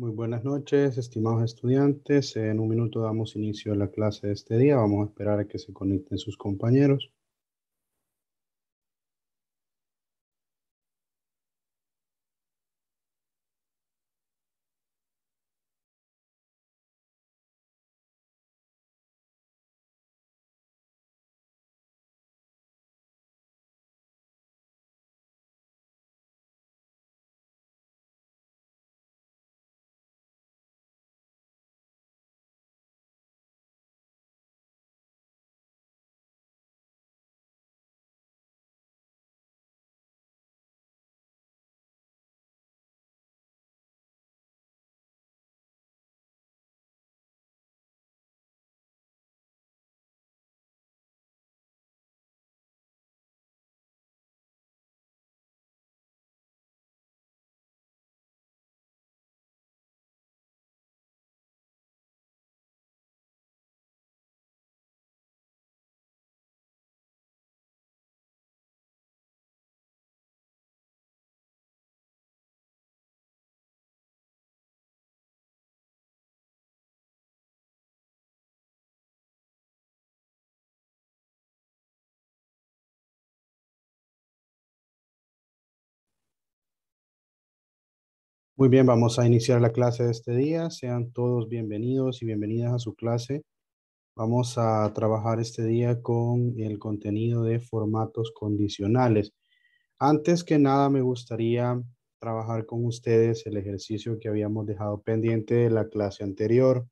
Muy buenas noches, estimados estudiantes. En un minuto damos inicio a la clase de este día. Vamos a esperar a que se conecten sus compañeros. Muy bien, vamos a iniciar la clase de este día. Sean todos bienvenidos y bienvenidas a su clase. Vamos a trabajar este día con el contenido de formatos condicionales. Antes que nada, me gustaría trabajar con ustedes el ejercicio que habíamos dejado pendiente de la clase anterior.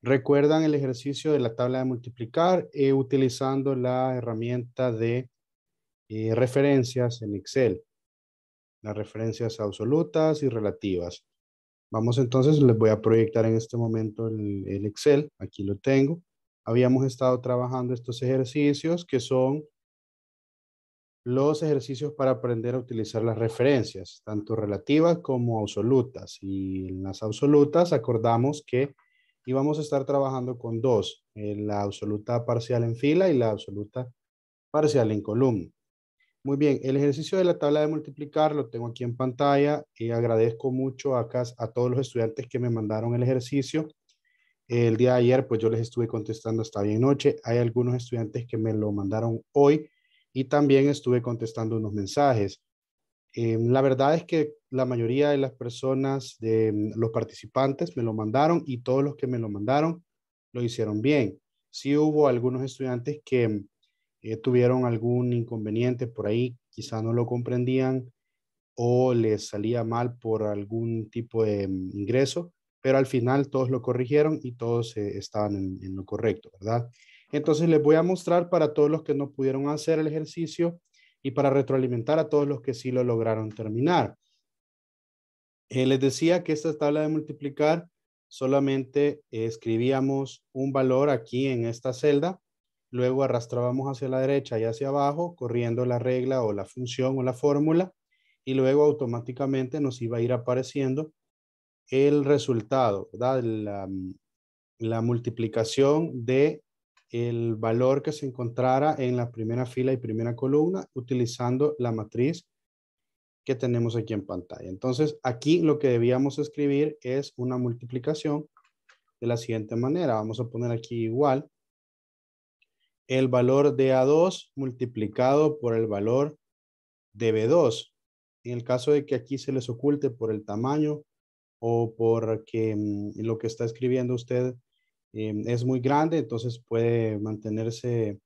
Recuerdan el ejercicio de la tabla de multiplicar eh, utilizando la herramienta de eh, referencias en Excel las referencias absolutas y relativas. Vamos entonces, les voy a proyectar en este momento el, Excel, aquí lo tengo. Habíamos estado trabajando estos ejercicios que son los ejercicios para aprender a utilizar las referencias, tanto relativas como absolutas. Y en las absolutas acordamos que íbamos a estar trabajando con dos, eh, la absoluta parcial en fila y la absoluta parcial en columna. Muy bien, el ejercicio de la tabla de multiplicar lo tengo aquí en pantalla y eh, agradezco mucho a, a todos los estudiantes que me mandaron el ejercicio. El día de ayer pues yo les estuve contestando hasta bien noche. Hay algunos estudiantes que me lo mandaron hoy y también estuve contestando unos mensajes. Em, la verdad es que la mayoría de las personas, de em, los participantes me lo mandaron y todos los que me lo mandaron lo hicieron bien. Sí hubo algunos estudiantes que em, eh, tuvieron algún inconveniente por ahí, quizá no lo comprendían o les salía mal por algún tipo de mm, ingreso, pero al final todos lo corrigieron y todos eh, estaban en, lo correcto, ¿verdad? Entonces les voy a mostrar para todos los que no pudieron hacer el ejercicio y para retroalimentar a todos los que sí lo lograron terminar. Eh, les decía que esta tabla de multiplicar solamente escribíamos un valor aquí en esta celda Luego arrastrábamos hacia la derecha y hacia abajo, corriendo la regla o la función o la fórmula, y luego automáticamente nos iba a ir apareciendo el resultado, ¿verdad? La, la multiplicación de el valor que se encontrara en la primera fila y primera columna utilizando la matriz que tenemos aquí en pantalla. Entonces, aquí lo que debíamos escribir es una multiplicación de la siguiente manera. Vamos a poner aquí igual el valor de A2 multiplicado por el valor de B2. En el caso de que aquí se les oculte por el tamaño o porque que mm, lo que está escribiendo usted em, es muy grande, entonces puede mantenerse,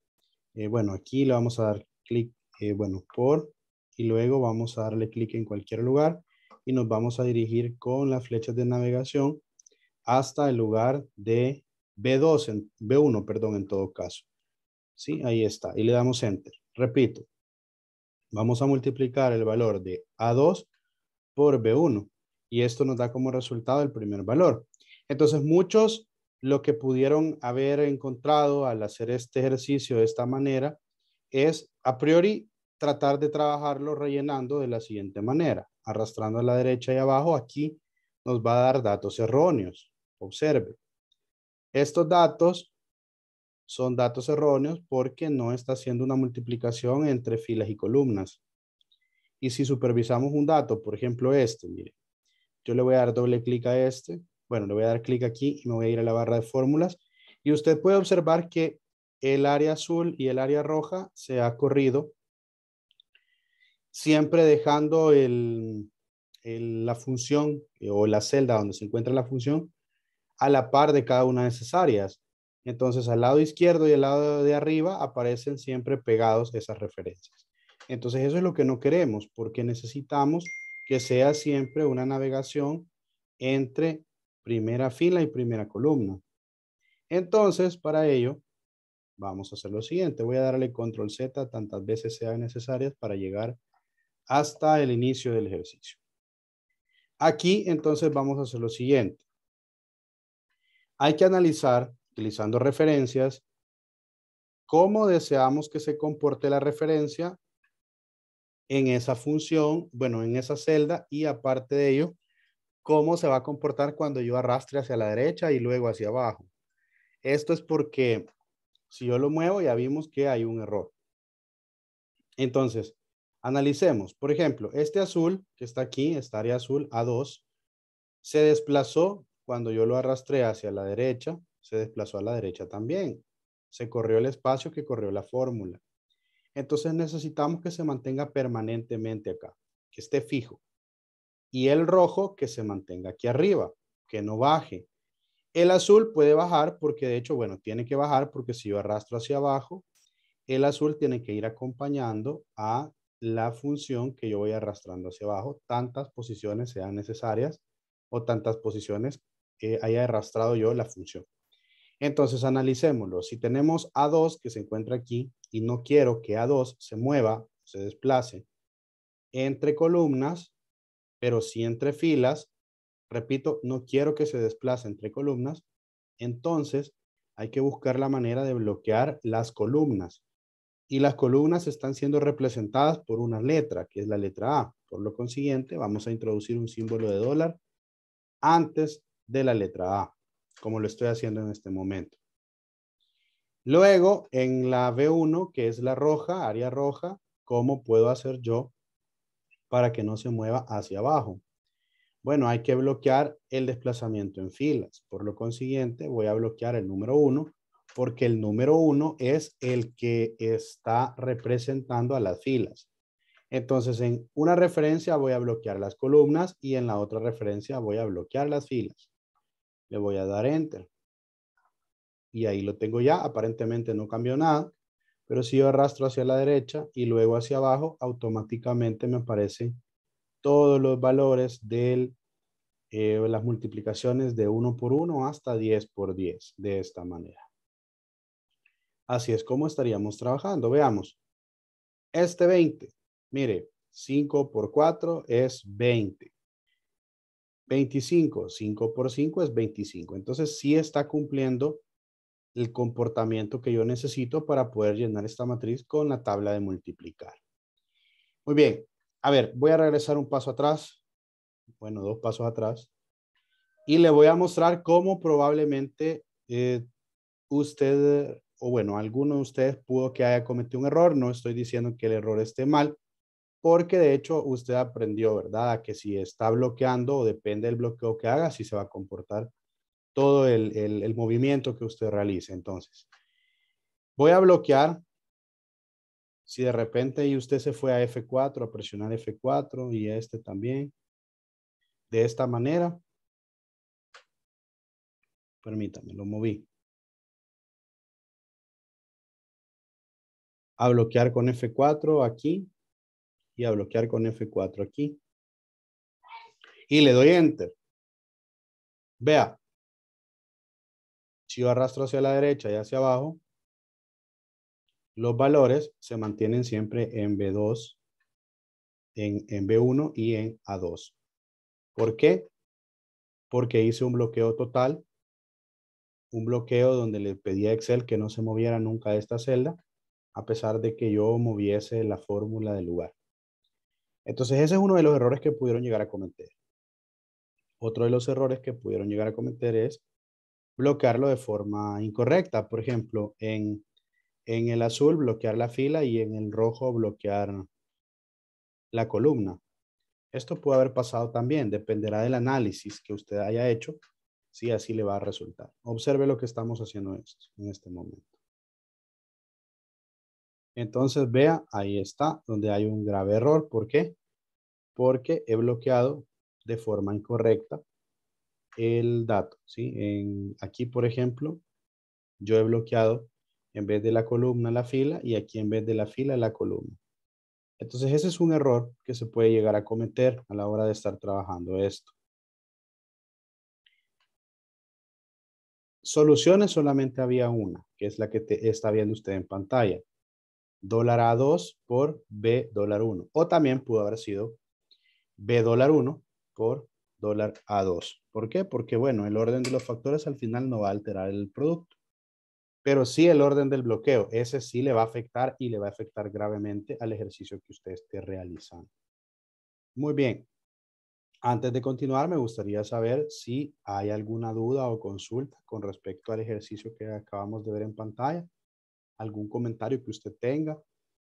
eh, bueno, aquí le vamos a dar clic, eh, bueno, por, y luego vamos a darle clic en cualquier lugar y nos vamos a dirigir con las flechas de navegación hasta el lugar de B2, B1, perdón, en todo caso. ¿sí? Ahí está, y le damos Enter. Repito, vamos a multiplicar el valor de A2 por B1, y esto nos da como resultado el primer valor. Entonces, muchos lo que pudieron haber encontrado al hacer este ejercicio de esta manera es, a priori, tratar de trabajarlo rellenando de la siguiente manera. Arrastrando a la derecha y abajo, aquí nos va a dar datos erróneos. Observe. Estos datos son datos erróneos porque no está haciendo una multiplicación entre filas y columnas. Y si supervisamos un dato, por ejemplo este, mire, yo le voy a dar doble clic a este, bueno, le voy a dar clic aquí y me voy a ir a la barra de fórmulas y usted puede observar que el área azul y el área roja se ha corrido, siempre dejando la función eh, o la celda donde se encuentra la función a la par de cada una de esas áreas. Entonces, al lado izquierdo y al lado de arriba aparecen siempre pegados esas referencias. Entonces, eso es lo que no queremos, porque necesitamos que sea siempre una navegación entre primera fila y primera columna. Entonces, para ello, vamos a hacer lo siguiente. Voy a darle control Z tantas veces sean necesarias para llegar hasta el inicio del ejercicio. Aquí, entonces, vamos a hacer lo siguiente. Hay que analizar utilizando referencias, cómo deseamos que se comporte la referencia en esa función, bueno, en esa celda y aparte de ello, cómo se va a comportar cuando yo arrastre hacia la derecha y luego hacia abajo. Esto es porque si yo lo muevo ya vimos que hay un error. Entonces, analicemos. Por ejemplo, este azul que está aquí, esta área azul A2, se desplazó cuando yo lo arrastré hacia la derecha se desplazó a la derecha también. Se corrió el espacio que corrió la fórmula. Entonces necesitamos que se mantenga permanentemente acá, que esté fijo. Y el rojo que se mantenga aquí arriba, que no baje. El azul puede bajar porque de hecho, bueno, tiene que bajar porque si yo arrastro hacia abajo, el azul tiene que ir acompañando a la función que yo voy arrastrando hacia abajo, tantas posiciones sean necesarias o tantas posiciones que eh, haya arrastrado yo la función. Entonces analicémoslo. Si tenemos A2 que se encuentra aquí y no quiero que A2 se mueva, se desplace entre columnas, pero sí entre filas, repito, no quiero que se desplace entre columnas, entonces hay que buscar la manera de bloquear las columnas. Y las columnas están siendo representadas por una letra, que es la letra A. Por lo consiguiente, vamos a introducir un símbolo de dólar antes de la letra A como lo estoy haciendo en este momento. Luego, en la B1, que es la roja, área roja, ¿cómo puedo hacer yo para que no se mueva hacia abajo? Bueno, hay que bloquear el desplazamiento en filas. Por lo consiguiente, voy a bloquear el número 1 porque el número 1 es el que está representando a las filas. Entonces, en una referencia voy a bloquear las columnas y en la otra referencia voy a bloquear las filas. Le voy a dar Enter. Y ahí lo tengo ya. Aparentemente no cambió nada. Pero si yo arrastro hacia la derecha y luego hacia abajo, automáticamente me aparecen todos los valores de eh, las multiplicaciones de 1 por 1 hasta 10 por 10, de esta manera. Así es como estaríamos trabajando. Veamos. Este 20, mire, 5 por 4 es 20. 25, 5 por 5 es 25. Entonces sí está cumpliendo el comportamiento que yo necesito para poder llenar esta matriz con la tabla de multiplicar. Muy bien, a ver, voy a regresar un paso atrás, bueno, dos pasos atrás, y le voy a mostrar cómo probablemente eh, usted, o bueno, alguno de ustedes pudo que haya cometido un error, no estoy diciendo que el error esté mal, porque de hecho usted aprendió, ¿verdad? Que si está bloqueando o depende del bloqueo que haga, si se va a comportar todo el, movimiento que usted realice. Entonces, voy a bloquear. Si de repente y usted se fue a F4, a presionar F4 y este también, de esta manera, permítame, lo moví. A bloquear con F4 aquí, y a bloquear con F4 aquí. Y le doy Enter. Vea. Si yo arrastro hacia la derecha y hacia abajo, los valores se mantienen siempre en B2, en, B1 y en A2. ¿Por qué? Porque hice un bloqueo total, un bloqueo donde le pedí a Excel que no se moviera nunca esta celda, a pesar de que yo moviese la fórmula del lugar. Entonces ese es uno de los errores que pudieron llegar a cometer. Otro de los errores que pudieron llegar a cometer es bloquearlo de forma incorrecta. Por ejemplo, en, en el azul bloquear la fila y en el rojo bloquear la columna. Esto puede haber pasado también, dependerá del análisis que usted haya hecho, si así le va a resultar. Observe lo que estamos haciendo en este momento. Entonces, vea, ahí está donde hay un grave error. ¿Por qué? Porque he bloqueado de forma incorrecta el dato. ¿sí? aquí, por ejemplo, yo he bloqueado en vez de la columna la fila y aquí en vez de la fila la columna. Entonces ese es un error que se puede llegar a cometer a la hora de estar trabajando esto. Soluciones solamente había una, que es la que está viendo usted en pantalla dólar A2 por B dólar 1. O también pudo haber sido B dólar 1 por dólar A2. ¿Por qué? Porque, bueno, el orden de los factores al final no va a alterar el producto. Pero sí el orden del bloqueo. Ese sí le va a afectar y le va a afectar gravemente al ejercicio que usted esté realizando. Muy bien. Antes de continuar, me gustaría saber si hay alguna duda o consulta con respecto al ejercicio que acabamos de ver en pantalla algún comentario que usted tenga,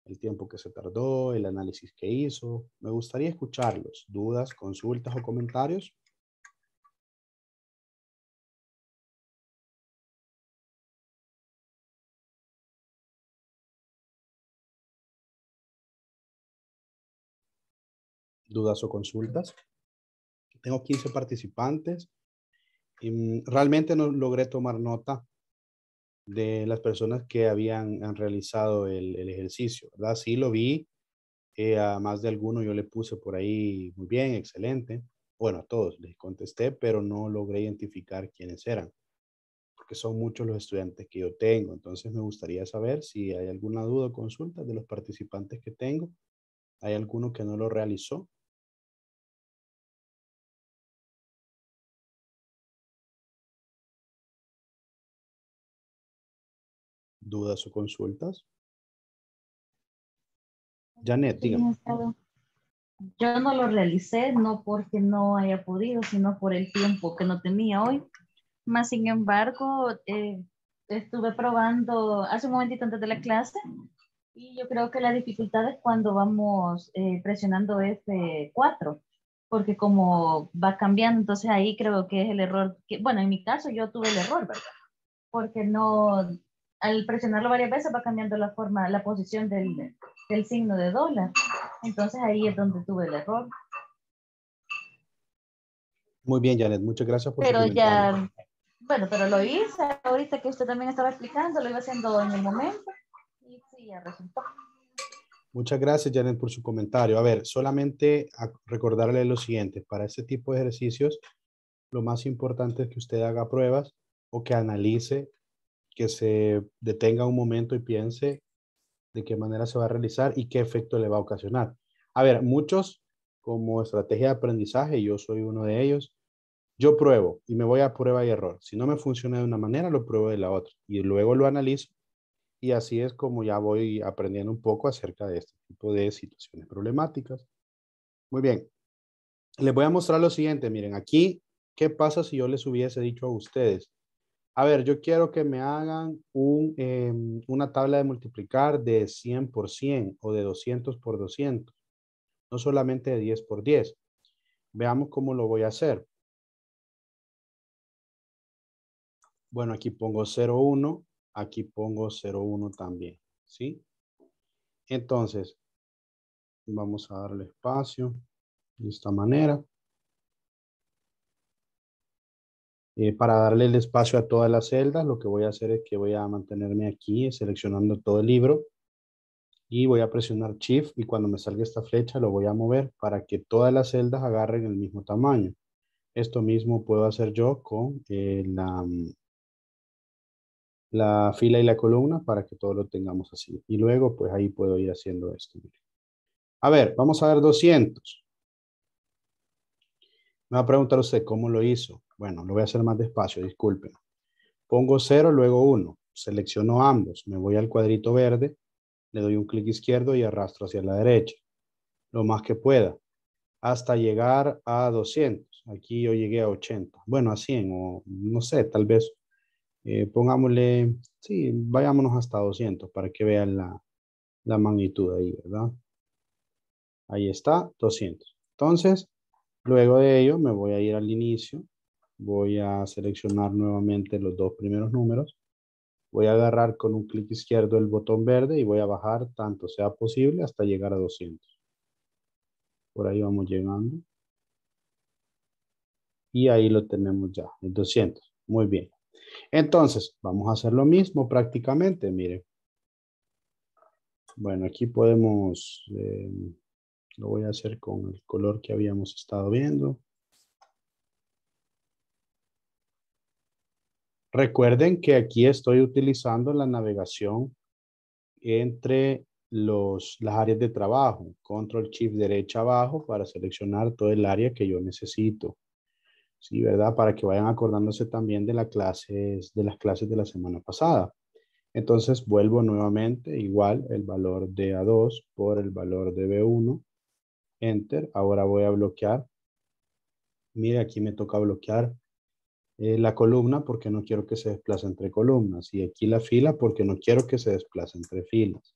el tiempo que se tardó, el análisis que hizo. Me gustaría escucharlos, dudas, consultas o comentarios. dudas o consultas. Tengo 15 participantes. Y em, realmente no logré tomar nota de las personas que habían realizado el, ejercicio, ¿verdad? Sí lo vi, eh, a más de alguno yo le puse por ahí muy bien, excelente. Bueno, a todos les contesté, pero no logré identificar quiénes eran, porque son muchos los estudiantes que yo tengo. Entonces me gustaría saber si hay alguna duda o consulta de los participantes que tengo. ¿Hay alguno que no lo realizó? dudas o consultas. Janet, dígame. Yo no lo realicé, no porque no haya podido, sino por el tiempo que no tenía hoy. Más sin embargo, eh, estuve probando hace un momentito antes de la clase y yo creo que la dificultad es cuando vamos eh, presionando F4, porque como va cambiando, entonces ahí creo que es el error. Que, bueno, en mi caso yo tuve el error, ¿verdad? Porque no, al presionarlo varias veces va cambiando la forma, la posición del, del signo de dólar. Entonces ahí es donde tuve el error. Muy bien, Janet, muchas gracias por Pero ya, bueno, pero lo hice ahorita que usted también estaba explicando, lo iba haciendo en el momento y sí, ya resultó. Muchas gracias, Janet, por su comentario. A ver, solamente a recordarle lo siguiente, para este tipo de ejercicios, lo más importante es que usted haga pruebas o que analice que se detenga un momento y piense de qué manera se va a realizar y qué efecto le va a ocasionar. A ver, muchos como estrategia de aprendizaje, yo soy uno de ellos, yo pruebo y me voy a prueba y error. Si no me funciona de una manera, lo pruebo de la otra y luego lo analizo y así es como ya voy aprendiendo un poco acerca de este tipo de situaciones problemáticas. Muy bien, les voy a mostrar lo siguiente, miren, aquí, ¿qué pasa si yo les hubiese dicho a ustedes? a ver, yo quiero que me hagan em, una tabla de multiplicar de 100 por 100 o de 200 por 200, no solamente de 10 por 10. Veamos cómo lo voy a hacer. Bueno, aquí pongo 01, aquí pongo 01 también, ¿sí? Entonces, vamos a darle espacio de esta manera. Eh, para darle el espacio a todas las celdas, lo que voy a hacer es que voy a mantenerme aquí seleccionando todo el libro y voy a presionar Shift y cuando me salga esta flecha lo voy a mover para que todas las celdas agarren el mismo tamaño. Esto mismo puedo hacer yo con eh, la, mm, la fila y la columna para que todo lo tengamos así. Y luego pues ahí puedo ir haciendo esto. A ver, vamos a ver 200. Me va a preguntar usted cómo lo hizo. Bueno, lo voy a hacer más despacio, disculpen. Pongo 0, luego 1. Selecciono ambos. Me voy al cuadrito verde. Le doy un clic izquierdo y arrastro hacia la derecha. Lo más que pueda. Hasta llegar a 200. Aquí yo llegué a 80. Bueno, a 100 o no sé, tal vez. Eh, pongámosle, sí, vayámonos hasta 200 para que vean la, la magnitud ahí, ¿verdad? Ahí está, 200. Entonces, luego de ello me voy a ir al inicio voy a seleccionar nuevamente los dos primeros números. Voy a agarrar con un clic izquierdo el botón verde y voy a bajar tanto sea posible hasta llegar a 200. Por ahí vamos llegando. Y ahí lo tenemos ya, el 200. Muy bien. Entonces, vamos a hacer lo mismo prácticamente, miren. Bueno, aquí podemos, eh, lo voy a hacer con el color que habíamos estado viendo. Recuerden que aquí estoy utilizando la navegación entre los, las áreas de trabajo. Control Shift derecha abajo para seleccionar todo el área que yo necesito. Sí, ¿verdad? Para que vayan acordándose también de, clases, de las clases de la semana pasada. Entonces vuelvo nuevamente, igual el valor de A2 por el valor de B1. Enter. Ahora voy a bloquear. Mire, aquí me toca bloquear eh, la columna porque no quiero que se desplace entre columnas y aquí la fila porque no quiero que se desplace entre filas.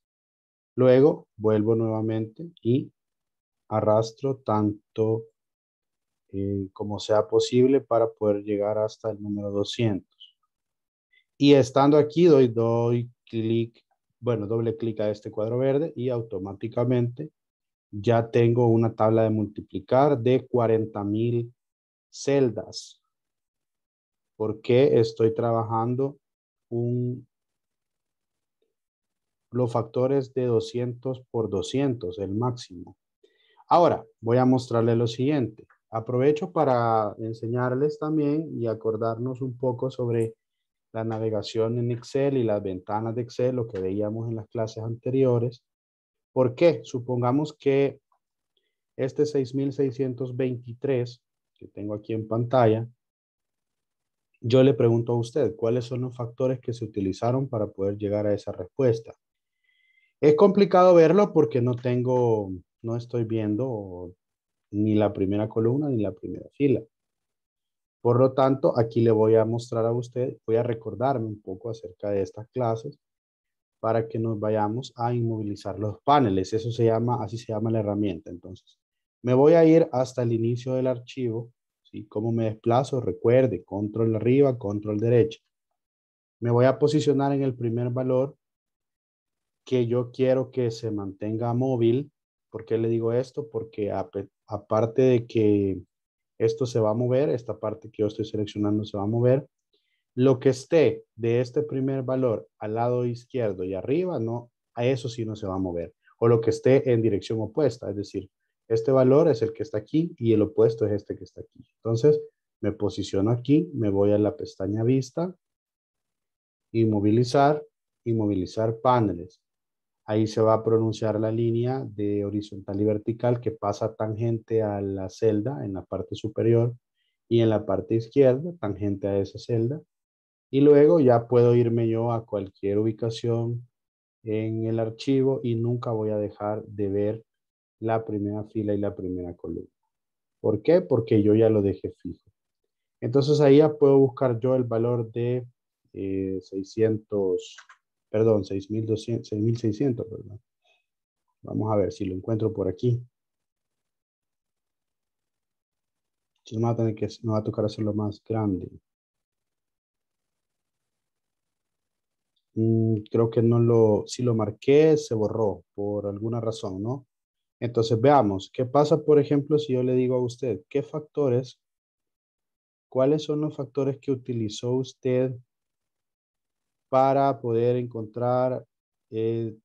Luego vuelvo nuevamente y arrastro tanto eh, como sea posible para poder llegar hasta el número 200. Y estando aquí doy, doy clic, bueno, doble clic a este cuadro verde y automáticamente ya tengo una tabla de multiplicar de 40.000 celdas ¿Por qué estoy trabajando un, los factores de 200 por 200, el máximo? Ahora, voy a mostrarles lo siguiente. Aprovecho para enseñarles también y acordarnos un poco sobre la navegación en Excel y las ventanas de Excel, lo que veíamos en las clases anteriores. ¿Por qué? Supongamos que este 6623 que tengo aquí en pantalla yo le pregunto a usted, ¿cuáles son los factores que se utilizaron para poder llegar a esa respuesta? Es complicado verlo porque no tengo, no estoy viendo ni la primera columna ni la primera fila. Por lo tanto, aquí le voy a mostrar a usted, voy a recordarme un poco acerca de estas clases para que nos vayamos a inmovilizar los paneles. Eso se llama, así se llama la herramienta. Entonces, me voy a ir hasta el inicio del archivo ¿Y ¿Cómo me desplazo? Recuerde, control arriba, control derecho. Me voy a posicionar en el primer valor que yo quiero que se mantenga móvil. ¿Por qué le digo esto? Porque aparte de que esto se va a mover, esta parte que yo estoy seleccionando se va a mover, lo que esté de este primer valor al lado izquierdo y arriba, no, a eso sí no se va a mover. O lo que esté en dirección opuesta, es decir, este valor es el que está aquí y el opuesto es este que está aquí. Entonces, me posiciono aquí, me voy a la pestaña vista, y inmovilizar, movilizar paneles. Ahí se va a pronunciar la línea de horizontal y vertical que pasa tangente a la celda en la parte superior y en la parte izquierda, tangente a esa celda. Y luego ya puedo irme yo a cualquier ubicación en el archivo y nunca voy a dejar de ver la primera fila y la primera columna. ¿Por qué? Porque yo ya lo dejé fijo. Entonces ahí ya puedo buscar yo el valor de 600, eh, perdón, 6200, 6600, perdón. Vamos a ver si lo encuentro por aquí. no, va a tener que, no va a tocar hacerlo más grande. Mm, creo que no lo, si lo marqué, se borró por alguna razón, ¿no? Entonces veamos, ¿qué pasa, por ejemplo, si yo le digo a usted qué factores, cuáles son los factores que utilizó usted para poder encontrar eh,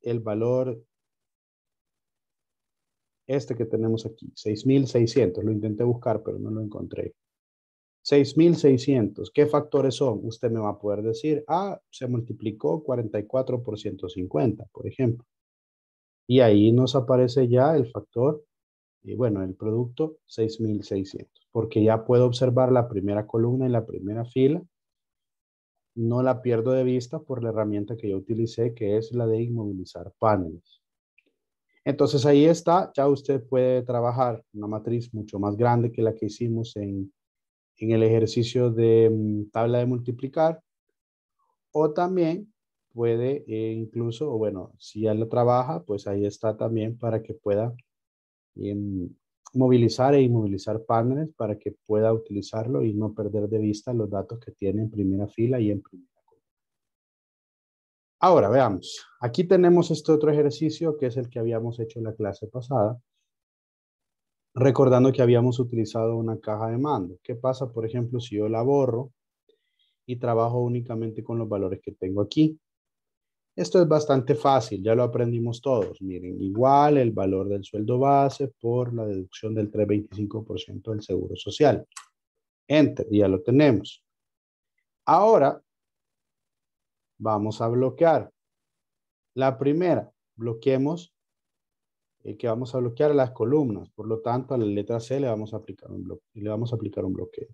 el valor este que tenemos aquí, 6600? Lo intenté buscar, pero no lo encontré. 6600, ¿qué factores son? Usted me va a poder decir, ah, se multiplicó 44 por 150, por ejemplo. Y ahí nos aparece ya el factor, y eh, bueno, el producto 6600, porque ya puedo observar la primera columna y la primera fila. No la pierdo de vista por la herramienta que yo utilicé, que es la de inmovilizar paneles. Entonces ahí está, ya usted puede trabajar una matriz mucho más grande que la que hicimos en, en el ejercicio de mm, tabla de multiplicar. O también puede eh, incluso, bueno, si ya lo trabaja, pues ahí está también para que pueda em, movilizar e inmovilizar paneles para que pueda utilizarlo y no perder de vista los datos que tiene en primera fila y en primera columna. Ahora, veamos. Aquí tenemos este otro ejercicio que es el que habíamos hecho en la clase pasada. Recordando que habíamos utilizado una caja de mando. ¿Qué pasa, por ejemplo, si yo la borro y trabajo únicamente con los valores que tengo aquí? Esto es bastante fácil, ya lo aprendimos todos. Miren, igual el valor del sueldo base por la deducción del 3,25% del seguro social. Enter, ya lo tenemos. Ahora, vamos a bloquear. La primera, bloqueemos eh, que vamos a bloquear las columnas. Por lo tanto, a la letra C le vamos a aplicar un, le vamos a aplicar un bloqueo.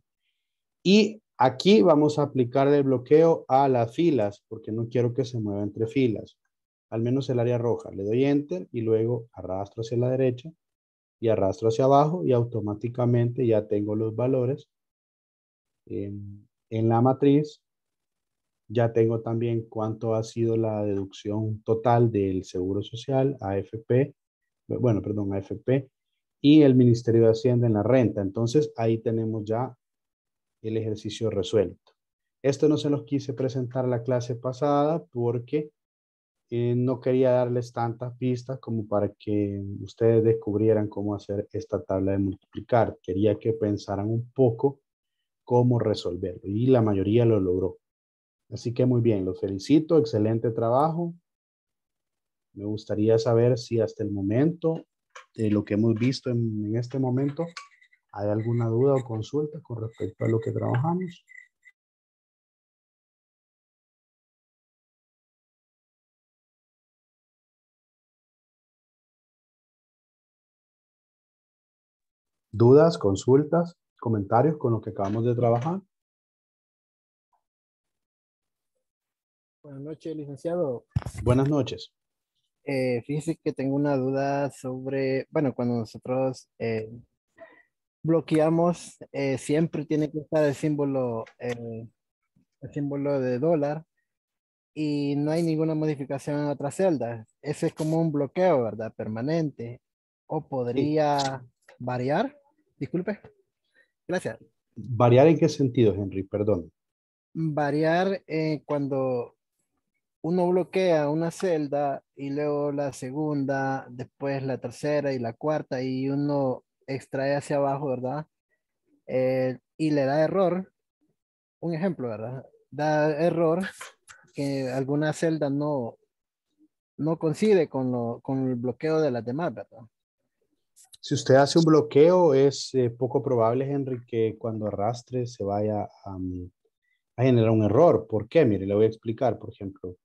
Y Aquí vamos a aplicar el bloqueo a las filas, porque no quiero que se mueva entre filas. Al menos el área roja. Le doy Enter y luego arrastro hacia la derecha y arrastro hacia abajo y automáticamente ya tengo los valores em, en, la matriz. Ya tengo también cuánto ha sido la deducción total del Seguro Social, AFP, bueno, perdón, AFP, y el Ministerio de Hacienda en la renta. Entonces ahí tenemos ya el ejercicio resuelto. Esto no se los quise presentar la clase pasada porque eh, no quería darles tantas pistas como para que ustedes descubrieran cómo hacer esta tabla de multiplicar. Quería que pensaran un poco cómo resolverlo y la mayoría lo logró. Así que muy bien, los felicito, excelente trabajo. Me gustaría saber si hasta el momento, de lo que hemos visto en este momento, ¿Hay alguna duda o consulta con respecto a lo que trabajamos? ¿Dudas, consultas, comentarios con lo que acabamos de trabajar? Buenas noches, licenciado. Buenas noches. Eh, fíjese que tengo una duda sobre, bueno, cuando nosotros eh, bloqueamos, eh, siempre tiene que estar el símbolo, eh, el símbolo de dólar y no hay ninguna modificación en otras celdas. Ese es como un bloqueo, ¿verdad? Permanente. O podría variar. Disculpe. Gracias. ¿Variar en qué sentido, Henry? Perdón. Variar eh, cuando uno bloquea una celda y luego la segunda, después la tercera y la cuarta y uno extrae hacia abajo, ¿verdad? Eh, y le da error, un ejemplo, ¿verdad? Da error que alguna celda no, no coincide con, lo, con el bloqueo de las demás, ¿verdad? Si usted hace un bloqueo, es eh, poco probable, Henry, que cuando arrastre se vaya mm, a, generar un error. ¿Por qué? Mire, le voy a explicar, por ejemplo.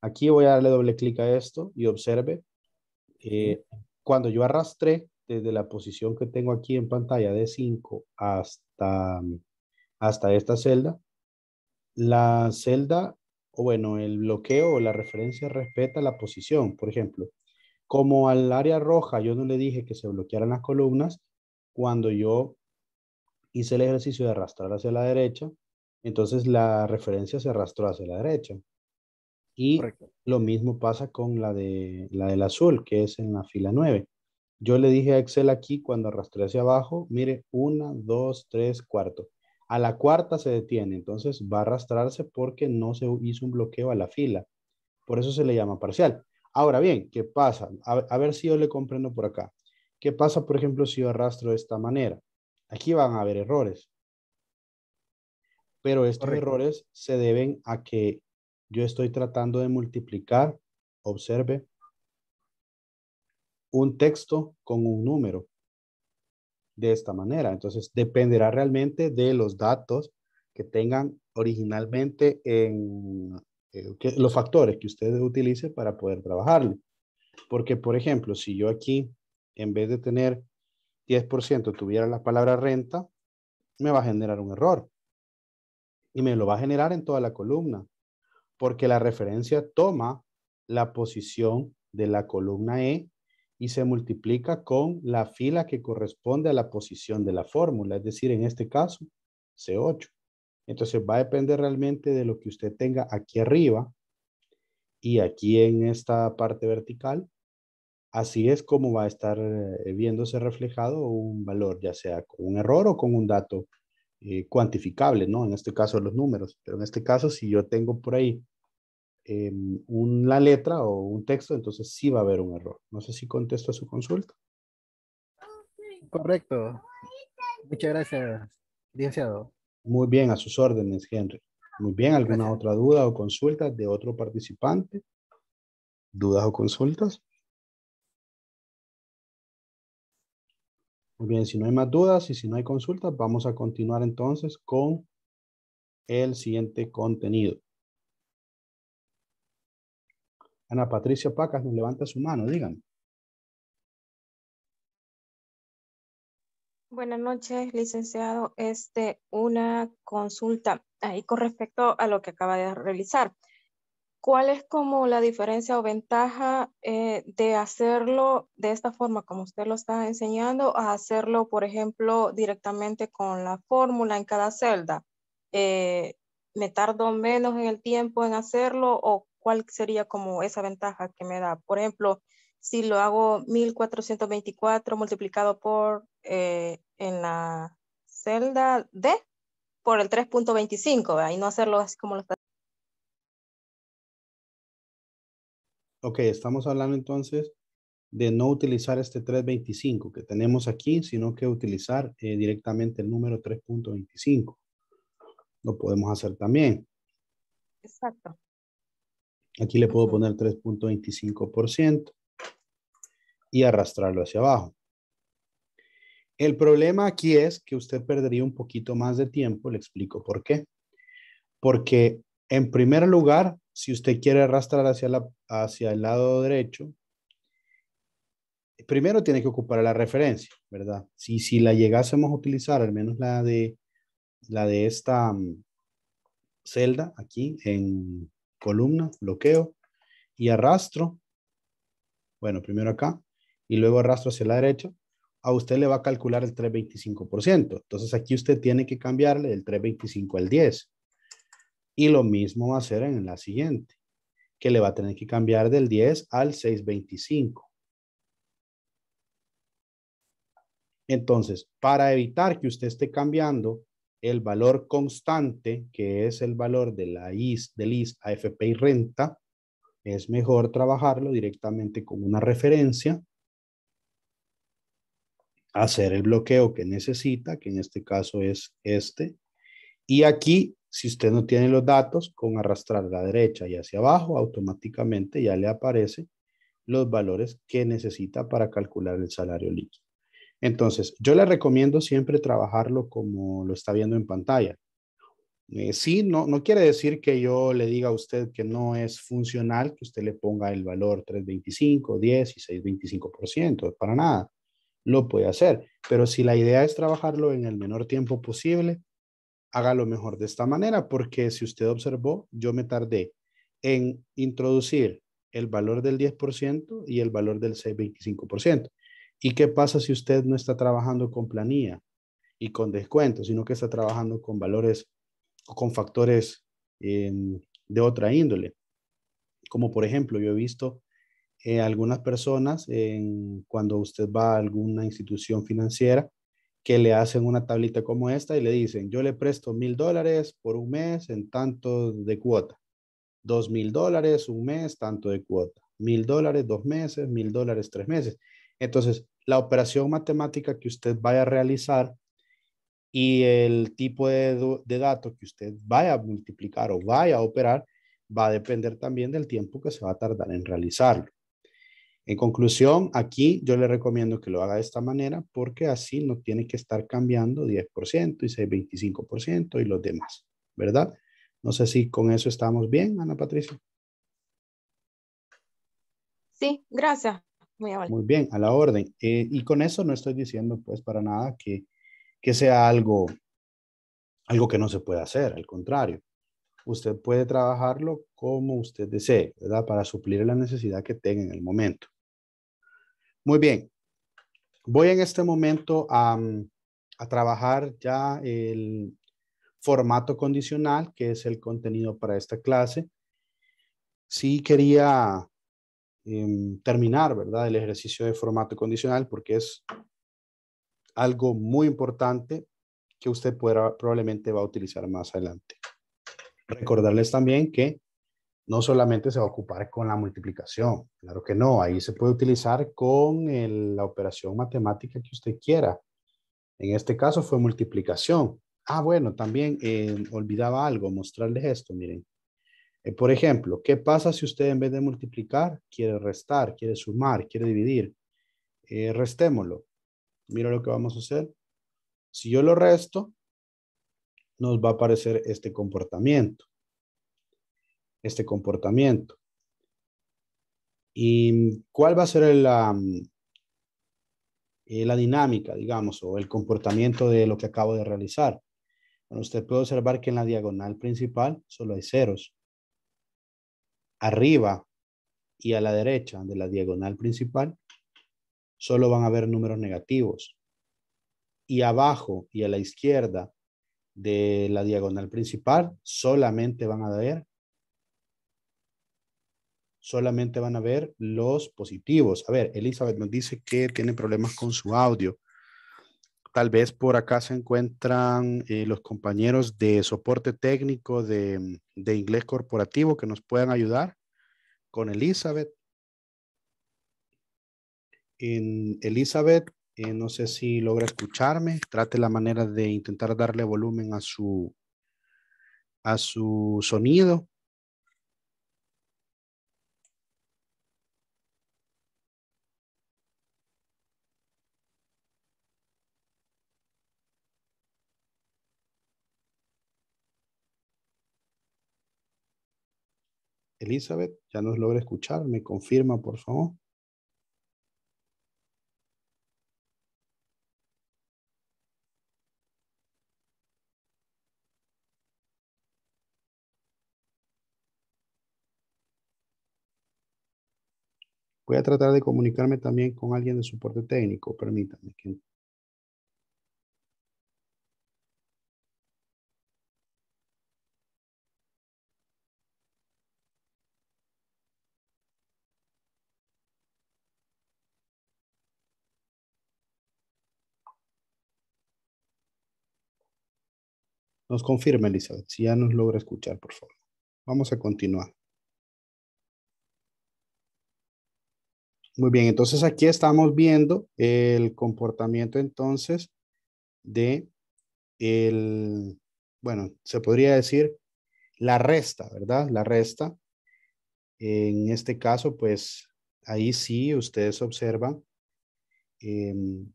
Aquí voy a darle doble clic a esto y observe. Eh, cuando yo arrastré, desde la posición que tengo aquí en pantalla de 5 hasta, mm, hasta esta celda, la celda, o bueno, el bloqueo o la referencia respeta la posición. Por ejemplo, como al área roja yo no le dije que se bloquearan las columnas, cuando yo hice el ejercicio de arrastrar hacia la derecha, entonces la referencia se arrastró hacia la derecha. Y lo mismo pasa con la, de, la del azul, que es en la fila 9. Yo le dije a Excel aquí cuando arrastré hacia abajo, mire, una, dos, tres, cuarto. A la cuarta se detiene, entonces va a arrastrarse porque no se hizo un bloqueo a la fila. Por eso se le llama parcial. Ahora bien, ¿qué pasa? A, ver si yo le comprendo por acá. ¿Qué pasa, por ejemplo, si yo arrastro de esta manera? Aquí van a haber errores. Pero estos errores se deben a que yo estoy tratando de multiplicar, observe, un texto con un número. De esta manera, entonces dependerá realmente de los datos que tengan originalmente en eh, los factores que ustedes utilicen para poder trabajarlo. Porque, por ejemplo, si yo aquí, en vez de tener 10%, tuviera la palabra renta, me va a generar un error. Y me lo va a generar en toda la columna, porque la referencia toma la posición de la columna E y se multiplica con la fila que corresponde a la posición de la fórmula, es decir, en este caso, C8. Entonces va a depender realmente de lo que usted tenga aquí arriba y aquí en esta parte vertical. Así es como va a estar eh, viéndose reflejado un valor, ya sea con un error o con un dato eh, cuantificable, ¿no? En este caso los números. Pero en este caso, si yo tengo por ahí Em, una letra o un texto, entonces sí va a haber un error. No sé si contesto a su consulta. Correcto. Muchas gracias, licenciado. Muy bien, a sus órdenes, Henry. Muy bien, ¿alguna otra duda o consulta de otro participante? ¿Dudas o consultas? Muy bien, si no hay más dudas y si no hay consultas, vamos a continuar entonces con el siguiente contenido. Ana Patricia Pacas nos levanta su mano, díganme. Buenas noches, licenciado. Este, una consulta ahí con respecto a lo que acaba de realizar. ¿Cuál es como la diferencia o ventaja eh, de hacerlo de esta forma, como usted lo está enseñando, a hacerlo, por ejemplo, directamente con la fórmula en cada celda? Eh, ¿Me tardo menos en el tiempo en hacerlo o cuál sería como esa ventaja que me da. Por ejemplo, si lo hago 1424 multiplicado por eh, en la celda D por el 3.25 y no hacerlo así como lo está. Ok, estamos hablando entonces de no utilizar este 325 que tenemos aquí, sino que utilizar eh, directamente el número 3.25. Lo podemos hacer también. Exacto. Aquí le puedo poner 3.25% y arrastrarlo hacia abajo. El problema aquí es que usted perdería un poquito más de tiempo, le explico por qué. Porque en primer lugar, si usted quiere arrastrar hacia, la, hacia el lado derecho, primero tiene que ocupar la referencia, ¿verdad? Si, si la llegásemos a utilizar, al menos la de, la de esta mm, celda aquí en columna, bloqueo y arrastro, bueno, primero acá y luego arrastro hacia la derecha, a usted le va a calcular el 325%. Entonces aquí usted tiene que cambiarle del 325 al 10. Y lo mismo va a hacer en la siguiente, que le va a tener que cambiar del 10 al 625. Entonces, para evitar que usted esté cambiando el valor constante, que es el valor de la IS, del IS, AFP y renta, es mejor trabajarlo directamente con una referencia, hacer el bloqueo que necesita, que en este caso es este, y aquí, si usted no tiene los datos, con arrastrar a la derecha y hacia abajo, automáticamente ya le aparece los valores que necesita para calcular el salario líquido. Entonces, yo le recomiendo siempre trabajarlo como lo está viendo en pantalla. Eh, sí, no, no quiere decir que yo le diga a usted que no es funcional que usted le ponga el valor 325, 10 y 625%, para nada. Lo puede hacer, pero si la idea es trabajarlo en el menor tiempo posible, hágalo mejor de esta manera, porque si usted observó, yo me tardé en introducir el valor del 10% y el valor del 625%. ¿Y qué pasa si usted no está trabajando con planilla y con descuento, sino que está trabajando con valores o con factores em, de otra índole? Como por ejemplo, yo he visto eh, algunas personas cuando usted va a alguna institución financiera que le hacen una tablita como esta y le dicen, yo le presto mil dólares por un mes en tanto de cuota, dos mil dólares un mes, tanto de cuota, mil dólares dos meses, mil dólares tres meses. Entonces, la operación matemática que usted vaya a realizar y el tipo de, datos dato que usted vaya a multiplicar o vaya a operar va a depender también del tiempo que se va a tardar en realizarlo. En conclusión, aquí yo le recomiendo que lo haga de esta manera porque así no tiene que estar cambiando 10% y 6, 25% y los demás, ¿verdad? No sé si con eso estamos bien, Ana Patricia. Sí, gracias. Muy, bien, a la orden. Eh, y con eso no estoy diciendo pues para nada que, sea algo, algo que no se pueda hacer, al contrario. Usted puede trabajarlo como usted desee, ¿verdad? Para suplir la necesidad que tenga en el momento. Muy bien. Voy en este momento a, a trabajar ya el formato condicional, que es el contenido para esta clase. Sí quería Em, terminar, ¿verdad?, el ejercicio de formato condicional porque es algo muy importante que usted pueda probablemente va a utilizar más adelante. Recordarles también que no solamente se va a ocupar con la multiplicación, claro que no, ahí se puede utilizar con la operación matemática que usted quiera. En este caso fue multiplicación. Ah, bueno, también eh, olvidaba algo, mostrarles esto, miren. Eh, por ejemplo, ¿qué pasa si usted en vez de multiplicar quiere restar, quiere sumar, quiere dividir? Eh, restémoslo. Mira lo que vamos a hacer. Si yo lo resto, nos va a aparecer este comportamiento. Este comportamiento. ¿Y mm, cuál va a ser la, eh, la dinámica, digamos, o el comportamiento de lo que acabo de realizar? usted puede observar que en la diagonal principal solo hay ceros arriba y a la derecha de la diagonal principal, solo van a ver números negativos. Y abajo y a la izquierda de la diagonal principal, solamente van a ver solamente van a ver los positivos. A ver, Elizabeth nos dice que tiene problemas con su audio. Tal vez por acá se encuentran eh, los compañeros de soporte técnico de, de inglés corporativo que nos puedan ayudar con Elizabeth. En Elizabeth, eh, no sé si logra escucharme, trate la manera de intentar darle volumen a su, a su sonido. Elizabeth, ya nos logra escuchar, me confirma por favor. Voy a tratar de comunicarme también con alguien de soporte técnico, permítanme que Nos confirma Elizabeth, si ya nos logra escuchar, por favor. Vamos a continuar. Muy bien, entonces aquí estamos viendo el comportamiento entonces de el, bueno, se podría decir la resta, ¿verdad? La resta. En este caso, pues ahí sí ustedes observan, em,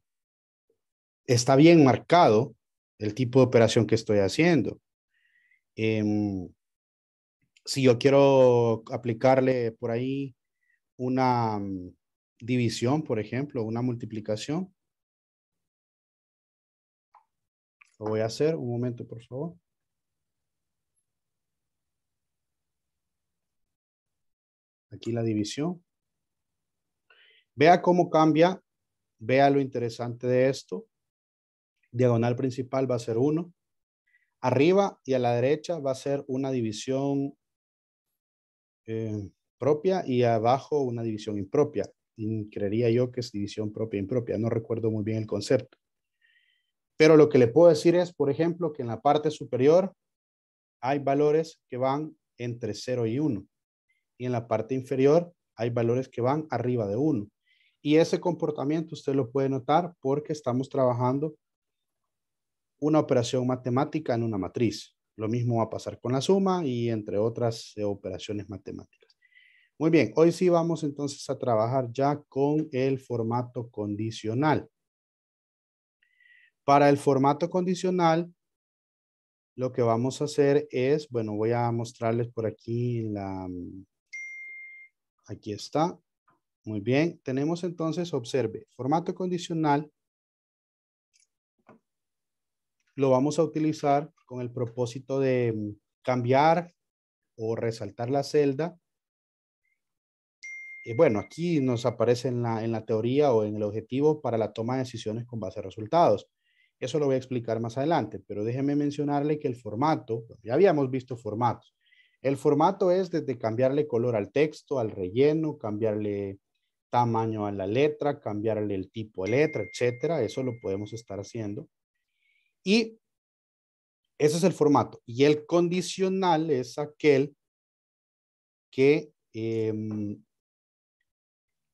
está bien marcado el tipo de operación que estoy haciendo. Em, si yo quiero aplicarle por ahí una mm, división, por ejemplo, una multiplicación, lo voy a hacer. Un momento, por favor. Aquí la división. Vea cómo cambia. Vea lo interesante de esto diagonal principal va a ser 1. Arriba y a la derecha va a ser una división eh, propia y abajo una división impropia. creería yo que es división propia e impropia. No recuerdo muy bien el concepto. Pero lo que le puedo decir es, por ejemplo, que en la parte superior hay valores que van entre 0 y 1. Y en la parte inferior hay valores que van arriba de 1. Y ese comportamiento usted lo puede notar porque estamos trabajando una operación matemática en una matriz. Lo mismo va a pasar con la suma y entre otras eh, operaciones matemáticas. Muy bien, hoy sí vamos entonces a trabajar ya con el formato condicional. Para el formato condicional, lo que vamos a hacer es, bueno, voy a mostrarles por aquí la... Aquí está. Muy bien, tenemos entonces, observe, formato condicional lo vamos a utilizar con el propósito de mm, cambiar o resaltar la celda. Y bueno, aquí nos aparece en la, en la teoría o en el objetivo para la toma de decisiones con base a resultados. Eso lo voy a explicar más adelante, pero déjenme mencionarle que el formato, ya habíamos visto formatos. El formato es desde cambiarle color al texto, al relleno, cambiarle tamaño a la letra, cambiarle el tipo de letra, etcétera. Eso lo podemos estar haciendo. Y ese es el formato. Y el condicional es aquel que em,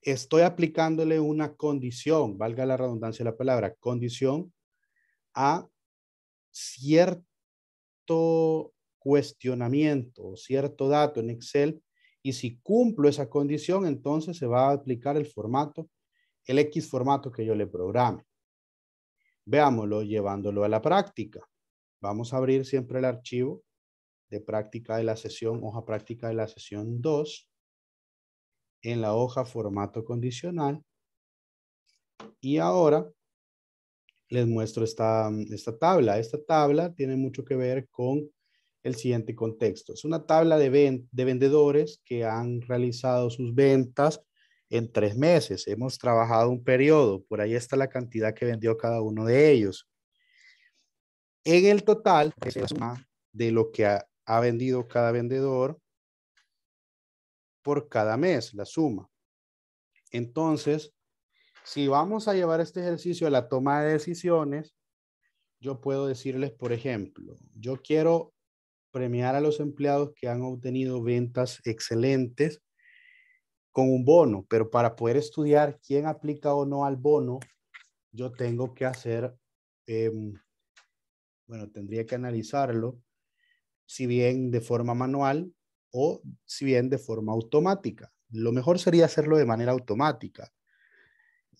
estoy aplicándole una condición, valga la redundancia de la palabra, condición a cierto cuestionamiento, o cierto dato en Excel. Y si cumplo esa condición, entonces se va a aplicar el formato, el X formato que yo le programe. Veámoslo llevándolo a la práctica. Vamos a abrir siempre el archivo de práctica de la sesión, hoja práctica de la sesión 2, en la hoja formato condicional. Y ahora les muestro esta, tabla. Esta tabla tiene mucho que ver con el siguiente contexto. Es una tabla de vendedores que han realizado sus ventas en tres meses. Hemos trabajado un periodo, por ahí está la cantidad que vendió cada uno de ellos. En el total, es la de lo que ha vendido cada vendedor por cada mes, la suma. Entonces, si vamos a llevar este ejercicio a la toma de decisiones, yo puedo decirles, por ejemplo, yo quiero premiar a los empleados que han obtenido ventas excelentes con un bono, pero para poder estudiar quién aplica o no al bono, yo tengo que hacer, em, bueno, tendría que analizarlo, si bien de forma manual o si bien de forma automática. Lo mejor sería hacerlo de manera automática.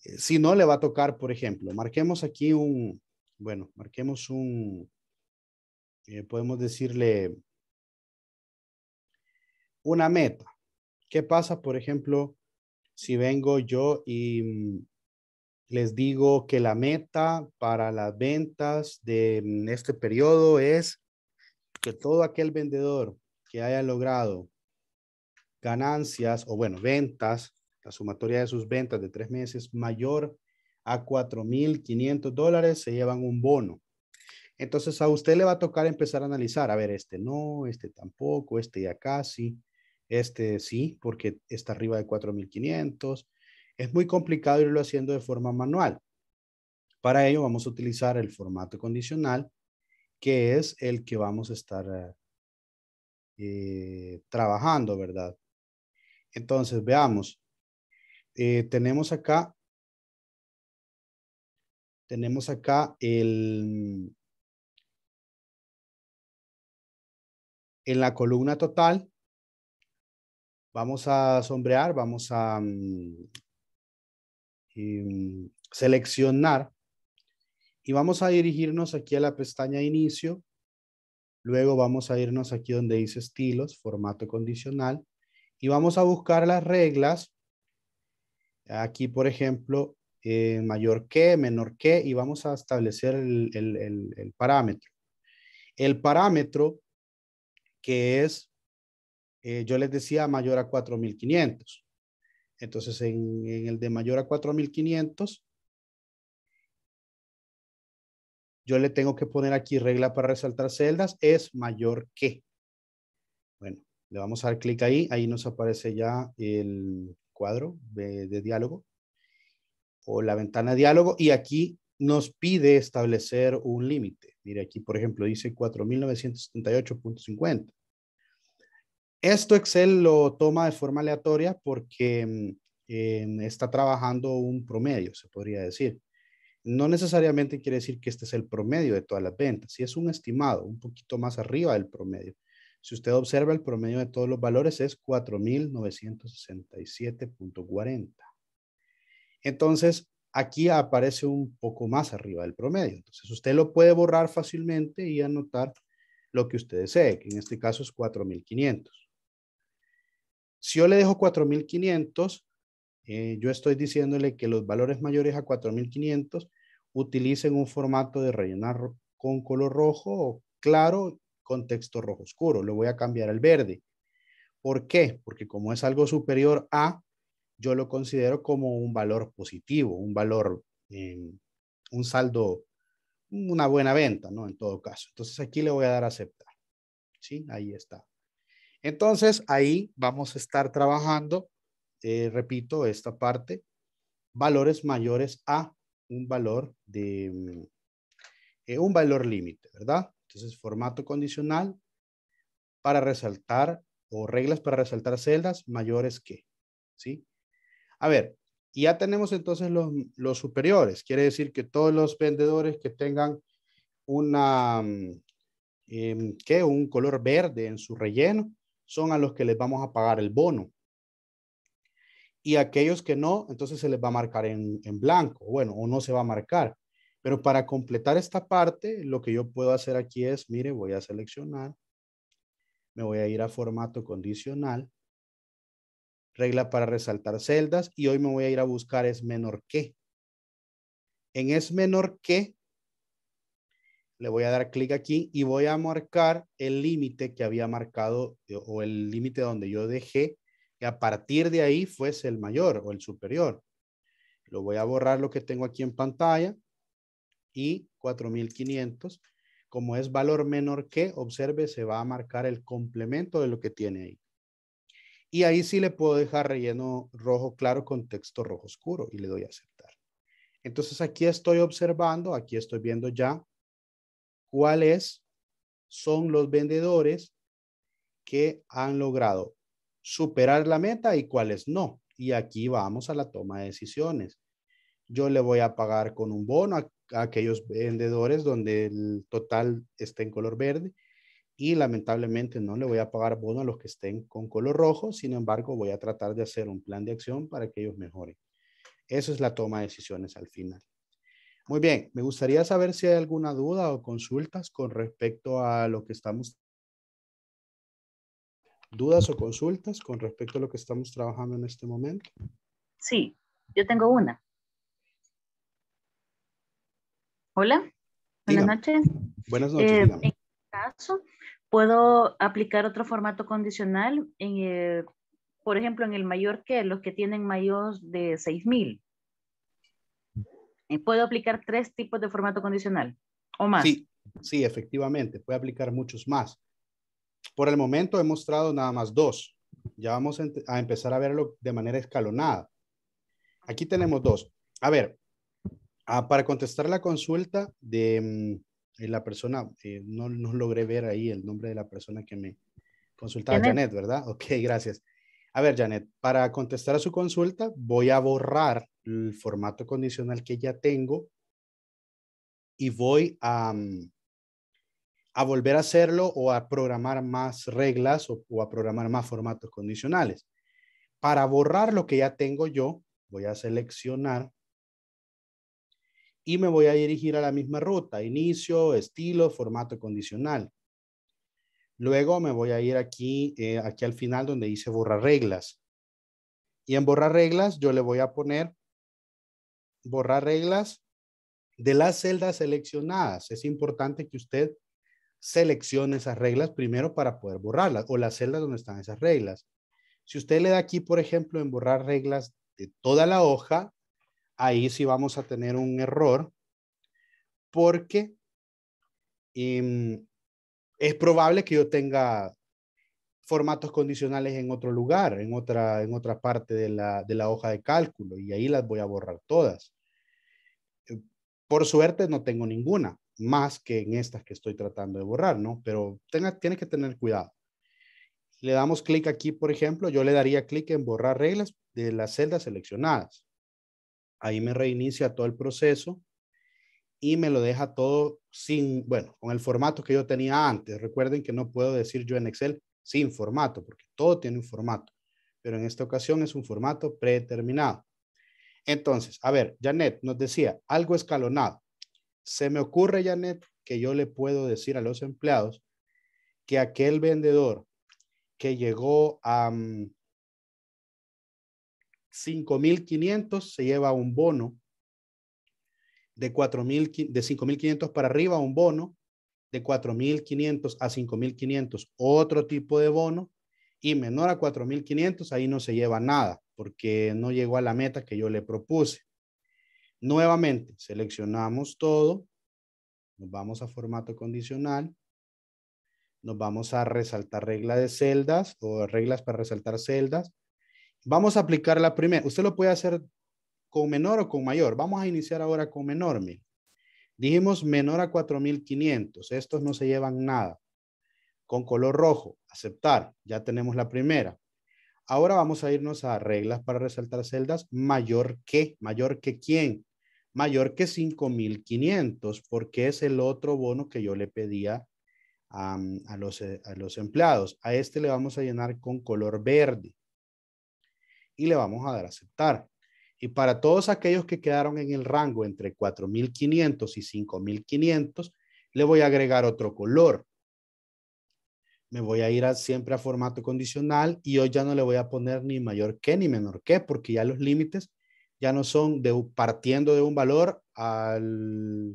Eh, si no, le va a tocar, por ejemplo, marquemos aquí un, bueno, marquemos un, eh, podemos decirle una meta ¿Qué pasa, por ejemplo, si vengo yo y mm, les digo que la meta para las ventas de mm, este periodo es que todo aquel vendedor que haya logrado ganancias o bueno, ventas, la sumatoria de sus ventas de tres meses mayor a 4.500 dólares, se llevan un bono. Entonces a usted le va a tocar empezar a analizar, a ver, este no, este tampoco, este ya casi. Este sí, porque está arriba de 4500. Es muy complicado irlo haciendo de forma manual. Para ello vamos a utilizar el formato condicional, que es el que vamos a estar eh, eh, trabajando, ¿verdad? Entonces, veamos. Eh, tenemos acá tenemos acá el en la columna total Vamos a sombrear, vamos a mm, em, seleccionar y vamos a dirigirnos aquí a la pestaña inicio. Luego vamos a irnos aquí donde dice estilos, formato condicional y vamos a buscar las reglas. Aquí, por ejemplo, eh, mayor que, menor que, y vamos a establecer el, el, el parámetro. El parámetro que es eh, yo les decía mayor a 4500. Entonces, en, el de mayor a 4500, yo le tengo que poner aquí regla para resaltar celdas, es mayor que. Bueno, le vamos a dar clic ahí, ahí nos aparece ya el cuadro de, de diálogo o la ventana de diálogo y aquí nos pide establecer un límite. Mire, aquí por ejemplo dice 4978.50. Esto Excel lo toma de forma aleatoria porque mm, está trabajando un promedio, se podría decir. No necesariamente quiere decir que este es el promedio de todas las ventas, si es un estimado, un poquito más arriba del promedio. Si usted observa el promedio de todos los valores es 4.967.40. Entonces, aquí aparece un poco más arriba del promedio. Entonces, usted lo puede borrar fácilmente y anotar lo que usted desee, que en este caso es 4.500. Si yo le dejo 4500, eh, yo estoy diciéndole que los valores mayores a 4500 utilicen un formato de rellenar con color rojo claro con texto rojo oscuro. Lo voy a cambiar al verde. ¿Por qué? Porque como es algo superior a, yo lo considero como un valor positivo, un valor, eh, un saldo, una buena venta, ¿no? En todo caso. Entonces aquí le voy a dar aceptar. ¿Sí? Ahí está. Entonces, ahí vamos a estar trabajando, eh, repito, esta parte, valores mayores a un valor de, mm, eh, un valor límite, ¿verdad? Entonces, formato condicional para resaltar o reglas para resaltar celdas mayores que, ¿sí? A ver, ya tenemos entonces los, superiores. Quiere decir que todos los vendedores que tengan una, mm, em, ¿qué? un color verde en su relleno son a los que les vamos a pagar el bono. Y aquellos que no, entonces se les va a marcar en, en blanco, bueno, o no se va a marcar. Pero para completar esta parte, lo que yo puedo hacer aquí es, mire, voy a seleccionar, me voy a ir a formato condicional, regla para resaltar celdas, y hoy me voy a ir a buscar es menor que. En es menor que, le voy a dar clic aquí y voy a marcar el límite que había marcado eh, o el límite donde yo dejé que a partir de ahí fuese el mayor o el superior. Lo voy a borrar lo que tengo aquí en pantalla y 4500. Como es valor menor que, observe, se va a marcar el complemento de lo que tiene ahí. Y ahí sí le puedo dejar relleno rojo claro con texto rojo oscuro y le doy a aceptar. Entonces aquí estoy observando, aquí estoy viendo ya cuáles son los vendedores que han logrado superar la meta y cuáles no. Y aquí vamos a la toma de decisiones. Yo le voy a pagar con un bono a, aquellos vendedores donde el total esté en color verde y lamentablemente no le voy a pagar bono a los que estén con color rojo, sin embargo voy a tratar de hacer un plan de acción para que ellos mejoren. Eso es la toma de decisiones al final. Muy bien, me gustaría saber si hay alguna duda o consultas con respecto a lo que estamos dudas o consultas con respecto a lo que estamos trabajando en este momento. Sí, yo tengo una. Hola, buenas noches. Buenas noches. Eh, en caso, puedo aplicar otro formato condicional, eh, por ejemplo, en el mayor que los que tienen mayores de 6000. Puedo aplicar tres tipos de formato condicional o más. Sí, sí, efectivamente, puede aplicar muchos más. Por el momento he mostrado nada más dos. Ya vamos a empezar a verlo de manera escalonada. Aquí tenemos dos. A ver, ah, para contestar la consulta de, mm, la persona, eh, no, logré ver ahí el nombre de la persona que me consultaba, Janet. Janet, ¿verdad? Ok, gracias. A ver, Janet, para contestar a su consulta, voy a borrar el formato condicional que ya tengo y voy a, mm, volver a hacerlo o a programar más reglas o, a programar más formatos condicionales. Para borrar lo que ya tengo yo, voy a seleccionar y me voy a dirigir a la misma ruta, inicio, estilo, formato condicional. Luego me voy a ir aquí, eh, aquí al final donde dice borrar reglas. Y en borrar reglas yo le voy a poner borrar reglas de las celdas seleccionadas. Es importante que usted seleccione esas reglas primero para poder borrarlas o las celdas donde están esas reglas. Si usted le da aquí, por ejemplo, en borrar reglas de toda la hoja, ahí sí vamos a tener un error porque em, es probable que yo tenga formatos condicionales en otro lugar, en otra, en otra parte de la, hoja de cálculo y ahí las voy a borrar todas. Eh, por suerte no tengo ninguna, más que en estas que estoy tratando de borrar, ¿no? Pero tenga, tienes que tener cuidado. Le damos clic aquí, por ejemplo, yo le daría clic en borrar reglas de las celdas seleccionadas. Ahí me reinicia todo el proceso y me lo deja todo sin, bueno, con el formato que yo tenía antes. Recuerden que no puedo decir yo en Excel, sin formato, porque todo tiene un formato, pero en esta ocasión es un formato predeterminado. Entonces, a ver, Janet nos decía algo escalonado. Se me ocurre, Janet, que yo le puedo decir a los empleados que aquel vendedor que llegó a 5.500 mm, se lleva un bono de 4.000, de 5.500 para arriba un bono de 4.500 a 5.500 otro tipo de bono y menor a 4.500 ahí no se lleva nada porque no llegó a la meta que yo le propuse. Nuevamente, seleccionamos todo, nos vamos a formato condicional, nos vamos a resaltar regla de celdas o reglas para resaltar celdas. Vamos a aplicar la primera. Usted lo puede hacer con menor o con mayor. Vamos a iniciar ahora con menor, mil. Dijimos menor a 4.500. Estos no se llevan nada. Con color rojo, aceptar. Ya tenemos la primera. Ahora vamos a irnos a reglas para resaltar celdas mayor que. ¿Mayor que quién? Mayor que 5.500 porque es el otro bono que yo le pedía a, los, eh, los empleados. A este le vamos a llenar con color verde y le vamos a dar aceptar. Y para todos aquellos que quedaron en el rango entre 4.500 y 5.500, le voy a agregar otro color. Me voy a ir siempre a formato condicional y hoy ya no le voy a poner ni mayor que ni menor que, porque ya los límites ya no son de, partiendo de un valor al,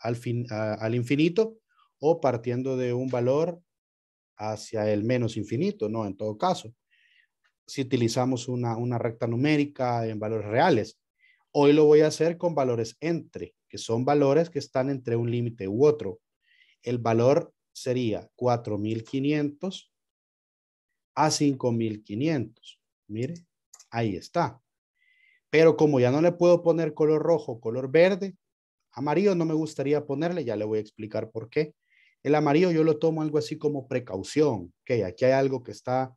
al infinito o partiendo de un valor hacia el menos infinito, no, en todo caso si utilizamos una, recta numérica en valores reales. Hoy lo voy a hacer con valores entre, que son valores que están entre un límite u otro. El valor sería 4500 a 5500. Mire, ahí está. Pero como ya no le puedo poner color rojo, color verde, amarillo no me gustaría ponerle, ya le voy a explicar por qué. El amarillo yo lo tomo algo así como precaución, que aquí hay algo que está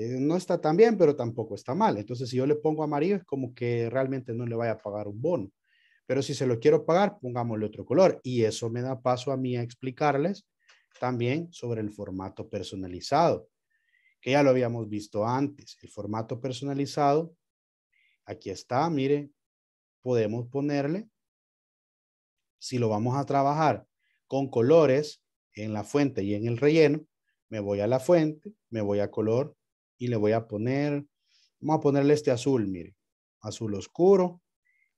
eh, no está tan bien, pero tampoco está mal. Entonces, si yo le pongo amarillo, es como que realmente no le vaya a pagar un bono. Pero si se lo quiero pagar, pongámosle otro color. Y eso me da paso a mí a explicarles también sobre el formato personalizado, que ya lo habíamos visto antes. El formato personalizado, aquí está, mire, podemos ponerle, si lo vamos a trabajar con colores en la fuente y en el relleno, me voy a la fuente, me voy a color, y le voy a poner, vamos a ponerle este azul, mire, azul oscuro.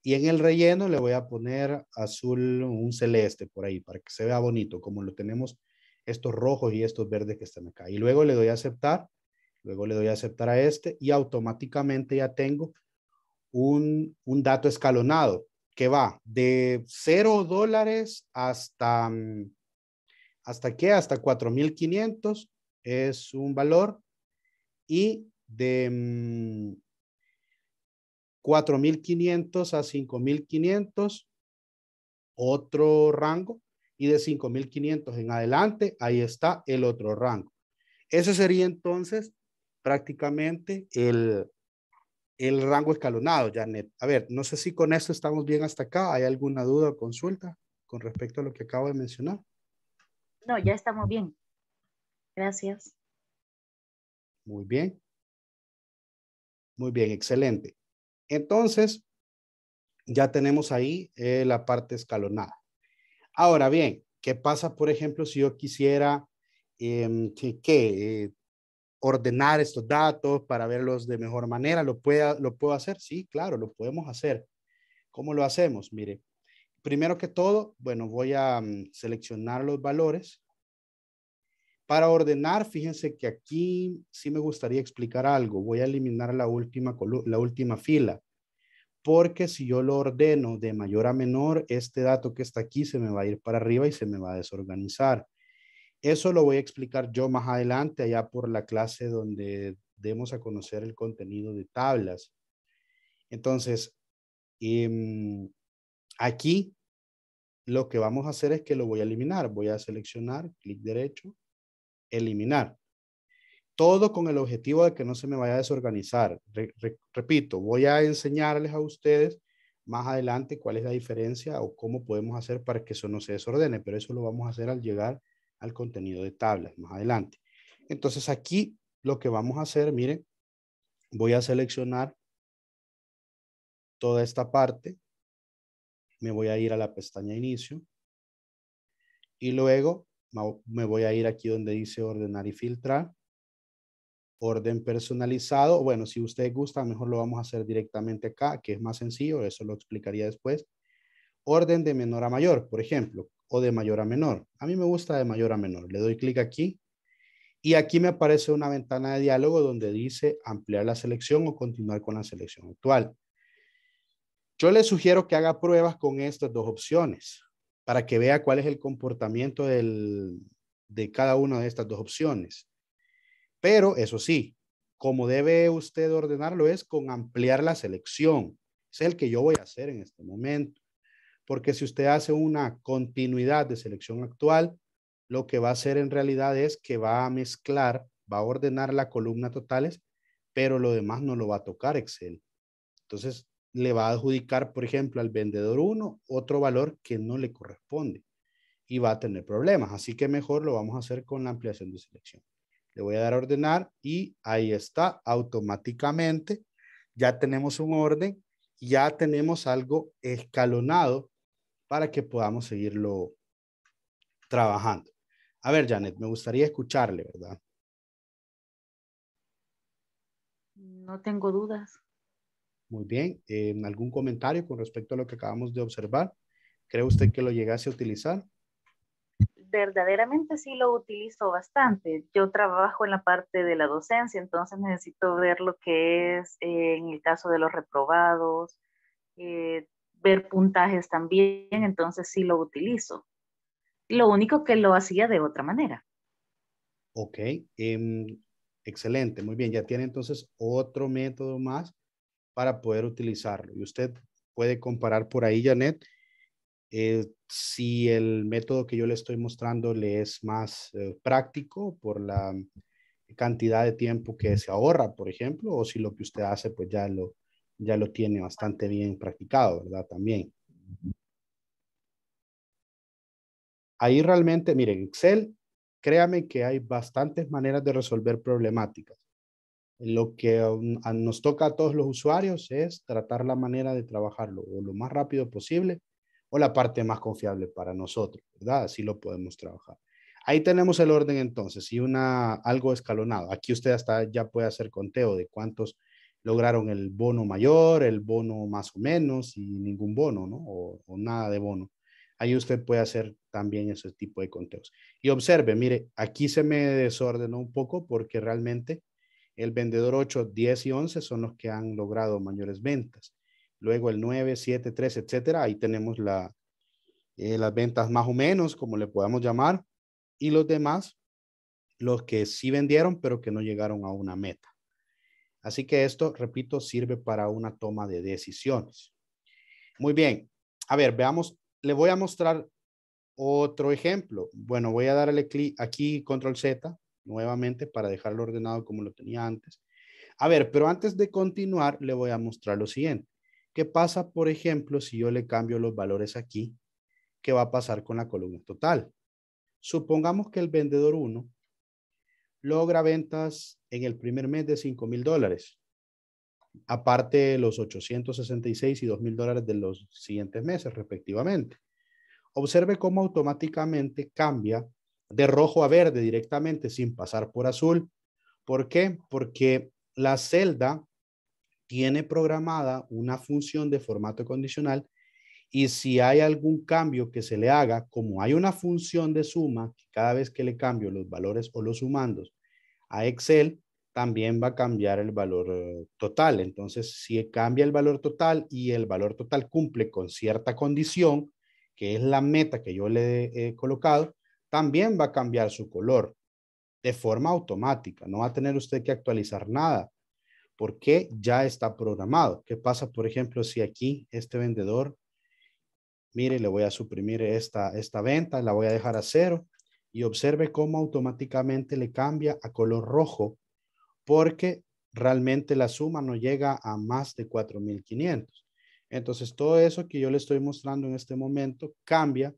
Y en el relleno le voy a poner azul, un celeste por ahí, para que se vea bonito, como lo tenemos estos rojos y estos verdes que están acá. Y luego le doy a aceptar, luego le doy a aceptar a este y automáticamente ya tengo un, un dato escalonado que va de 0 dólares hasta, mm, ¿hasta qué? Hasta 4,500 es un valor y de 4.500 mm, a 5.500, otro rango, y de 5.500 en adelante, ahí está el otro rango. Ese sería entonces prácticamente el, el rango escalonado, Janet. A ver, no sé si con esto estamos bien hasta acá. ¿Hay alguna duda o consulta con respecto a lo que acabo de mencionar? No, ya estamos bien. Gracias. Muy bien. Muy bien, excelente. Entonces, ya tenemos ahí eh, la parte escalonada. Ahora bien, ¿qué pasa, por ejemplo, si yo quisiera em, eh, ordenar estos datos para verlos de mejor manera? ¿Lo, pueda, ¿Lo puedo hacer? Sí, claro, lo podemos hacer. ¿Cómo lo hacemos? Mire, primero que todo, bueno, voy a mm, seleccionar los valores para ordenar, fíjense que aquí sí me gustaría explicar algo. Voy a eliminar la última, la última fila, porque si yo lo ordeno de mayor a menor, este dato que está aquí se me va a ir para arriba y se me va a desorganizar. Eso lo voy a explicar yo más adelante, allá por la clase donde demos a conocer el contenido de tablas. Entonces, em, aquí lo que vamos a hacer es que lo voy a eliminar. Voy a seleccionar, clic derecho, eliminar. Todo con el objetivo de que no se me vaya a desorganizar. repito, voy a enseñarles a ustedes más adelante cuál es la diferencia o cómo podemos hacer para que eso no se desordene, pero eso lo vamos a hacer al llegar al contenido de tablas más adelante. Entonces aquí lo que vamos a hacer, miren, voy a seleccionar toda esta parte, me voy a ir a la pestaña inicio y luego me voy a ir aquí donde dice ordenar y filtrar. Orden personalizado. Bueno, si ustedes gustan, mejor lo vamos a hacer directamente acá, que es más sencillo. Eso lo explicaría después. Orden de menor a mayor, por ejemplo, o de mayor a menor. A mí me gusta de mayor a menor. Le doy clic aquí. Y aquí me aparece una ventana de diálogo donde dice ampliar la selección o continuar con la selección actual. Yo le sugiero que haga pruebas con estas dos opciones para que vea cuál es el comportamiento de cada una de estas dos opciones. Pero eso sí, como debe usted ordenarlo es con ampliar la selección. Es el que yo voy a hacer en este momento. Porque si usted hace una continuidad de selección actual, lo que va a hacer en realidad es que va a mezclar, va a ordenar la columna totales, pero lo demás no lo va a tocar Excel. Entonces, le va a adjudicar, por ejemplo, al vendedor 1 otro valor que no le corresponde y va a tener problemas. Así que mejor lo vamos a hacer con la ampliación de selección. Le voy a dar ordenar y ahí está, automáticamente ya tenemos un orden, ya tenemos algo escalonado para que podamos seguirlo trabajando. A ver, Janet, me gustaría escucharle, ¿verdad? No tengo dudas. Muy bien. Eh, ¿Algún comentario con respecto a lo que acabamos de observar? ¿Cree usted que lo llegase a utilizar? Verdaderamente sí lo utilizo bastante. Yo trabajo en la parte de la docencia, entonces necesito ver lo que es eh, en el caso de los reprobados, eh, ver puntajes también, entonces sí lo utilizo. Lo único que lo hacía de otra manera. Ok, em, excelente, muy bien. Ya tiene entonces otro método más para poder utilizarlo. Y usted puede comparar por ahí, Janet, eh, si el método que yo le estoy mostrando le es más eh, práctico por la cantidad de tiempo que se ahorra, por ejemplo, o si lo que usted hace pues ya lo, ya lo tiene bastante bien practicado, ¿verdad? También. Ahí realmente, miren, Excel, créame que hay bastantes maneras de resolver problemáticas. Lo que nos toca a todos los usuarios es tratar la manera de trabajarlo o lo más rápido posible o la parte más confiable para nosotros, ¿verdad? Así lo podemos trabajar. Ahí tenemos el orden entonces y una, algo escalonado. Aquí usted hasta ya puede hacer conteo de cuántos lograron el bono mayor, el bono más o menos y ningún bono, ¿no? o, nada de bono. Ahí usted puede hacer también ese tipo de conteos. Y observe, mire, aquí se me desordenó un poco porque realmente el vendedor 8, 10 y 11 son los que han logrado mayores ventas. Luego el 9, 7, 3, etcétera. Ahí tenemos eh, las ventas más o menos, como le podamos llamar. Y los demás, los que sí vendieron, pero que no llegaron a una meta. Así que esto, repito, sirve para una toma de decisiones. Muy bien. A ver, veamos. Le voy a mostrar otro ejemplo. Bueno, voy a darle clic aquí, control Z, nuevamente para dejarlo ordenado como lo tenía antes. A ver, pero antes de continuar, le voy a mostrar lo siguiente. ¿Qué pasa, por ejemplo, si yo le cambio los valores aquí? ¿Qué va a pasar con la columna total? Supongamos que el vendedor 1 logra ventas en el primer mes de 5 mil dólares, aparte los 866 y 2 mil dólares de los siguientes meses respectivamente. Observe cómo automáticamente cambia de rojo a verde directamente sin pasar por azul. ¿Por qué? Porque la celda tiene programada una función de formato condicional y si hay algún cambio que se le haga, como hay una función de suma, cada vez que le cambio los valores o los sumandos a Excel, también va a cambiar el valor eh, total. Entonces, si cambia el valor total y el valor total cumple con cierta condición, que es la meta que yo le he colocado, también va a cambiar su color de forma automática. No va a tener usted que actualizar nada porque ya está programado. ¿Qué pasa, por ejemplo, si aquí este vendedor, mire, le voy a suprimir esta, esta venta, la voy a dejar a cero y observe cómo automáticamente le cambia a color rojo porque realmente la suma no llega a más de 4,500. Entonces, todo eso que yo le estoy mostrando en este momento cambia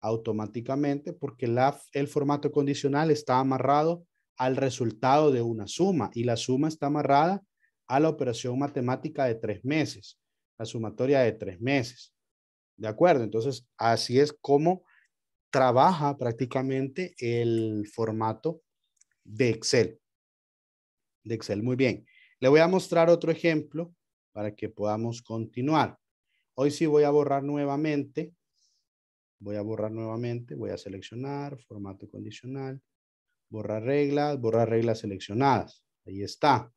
automáticamente porque el formato condicional está amarrado al resultado de una suma y la suma está amarrada a la operación matemática de tres meses, la sumatoria de tres meses. ¿De acuerdo? Entonces, así es como trabaja prácticamente el formato de Excel. De Excel, muy bien. Le voy a mostrar otro ejemplo para que podamos continuar. Hoy sí voy a borrar nuevamente Voy a borrar nuevamente, voy a seleccionar, formato condicional, borrar reglas, borrar reglas seleccionadas. Ahí está.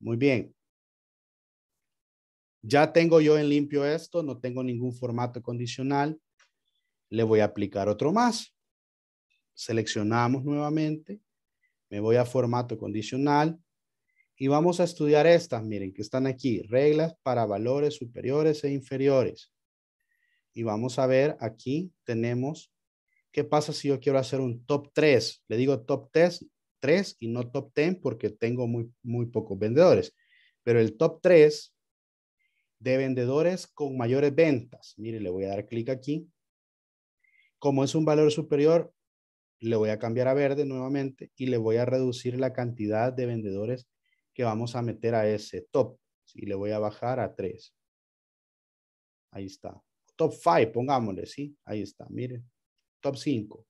Muy bien. Ya tengo yo en limpio esto, no tengo ningún formato condicional. Le voy a aplicar otro más. Seleccionamos nuevamente. Me voy a formato condicional. Y vamos a estudiar estas, miren, que están aquí. Reglas para valores superiores e inferiores. Y vamos a ver, aquí tenemos, ¿qué pasa si yo quiero hacer un top 3? Le digo top 3, 3 y no top 10 porque tengo muy, muy pocos vendedores. Pero el top 3 de vendedores con mayores ventas. Mire, le voy a dar clic aquí. Como es un valor superior, le voy a cambiar a verde nuevamente y le voy a reducir la cantidad de vendedores que vamos a meter a ese top. Y le voy a bajar a 3. Ahí está top 5, pongámosle, ¿sí? Ahí está, miren, top 5.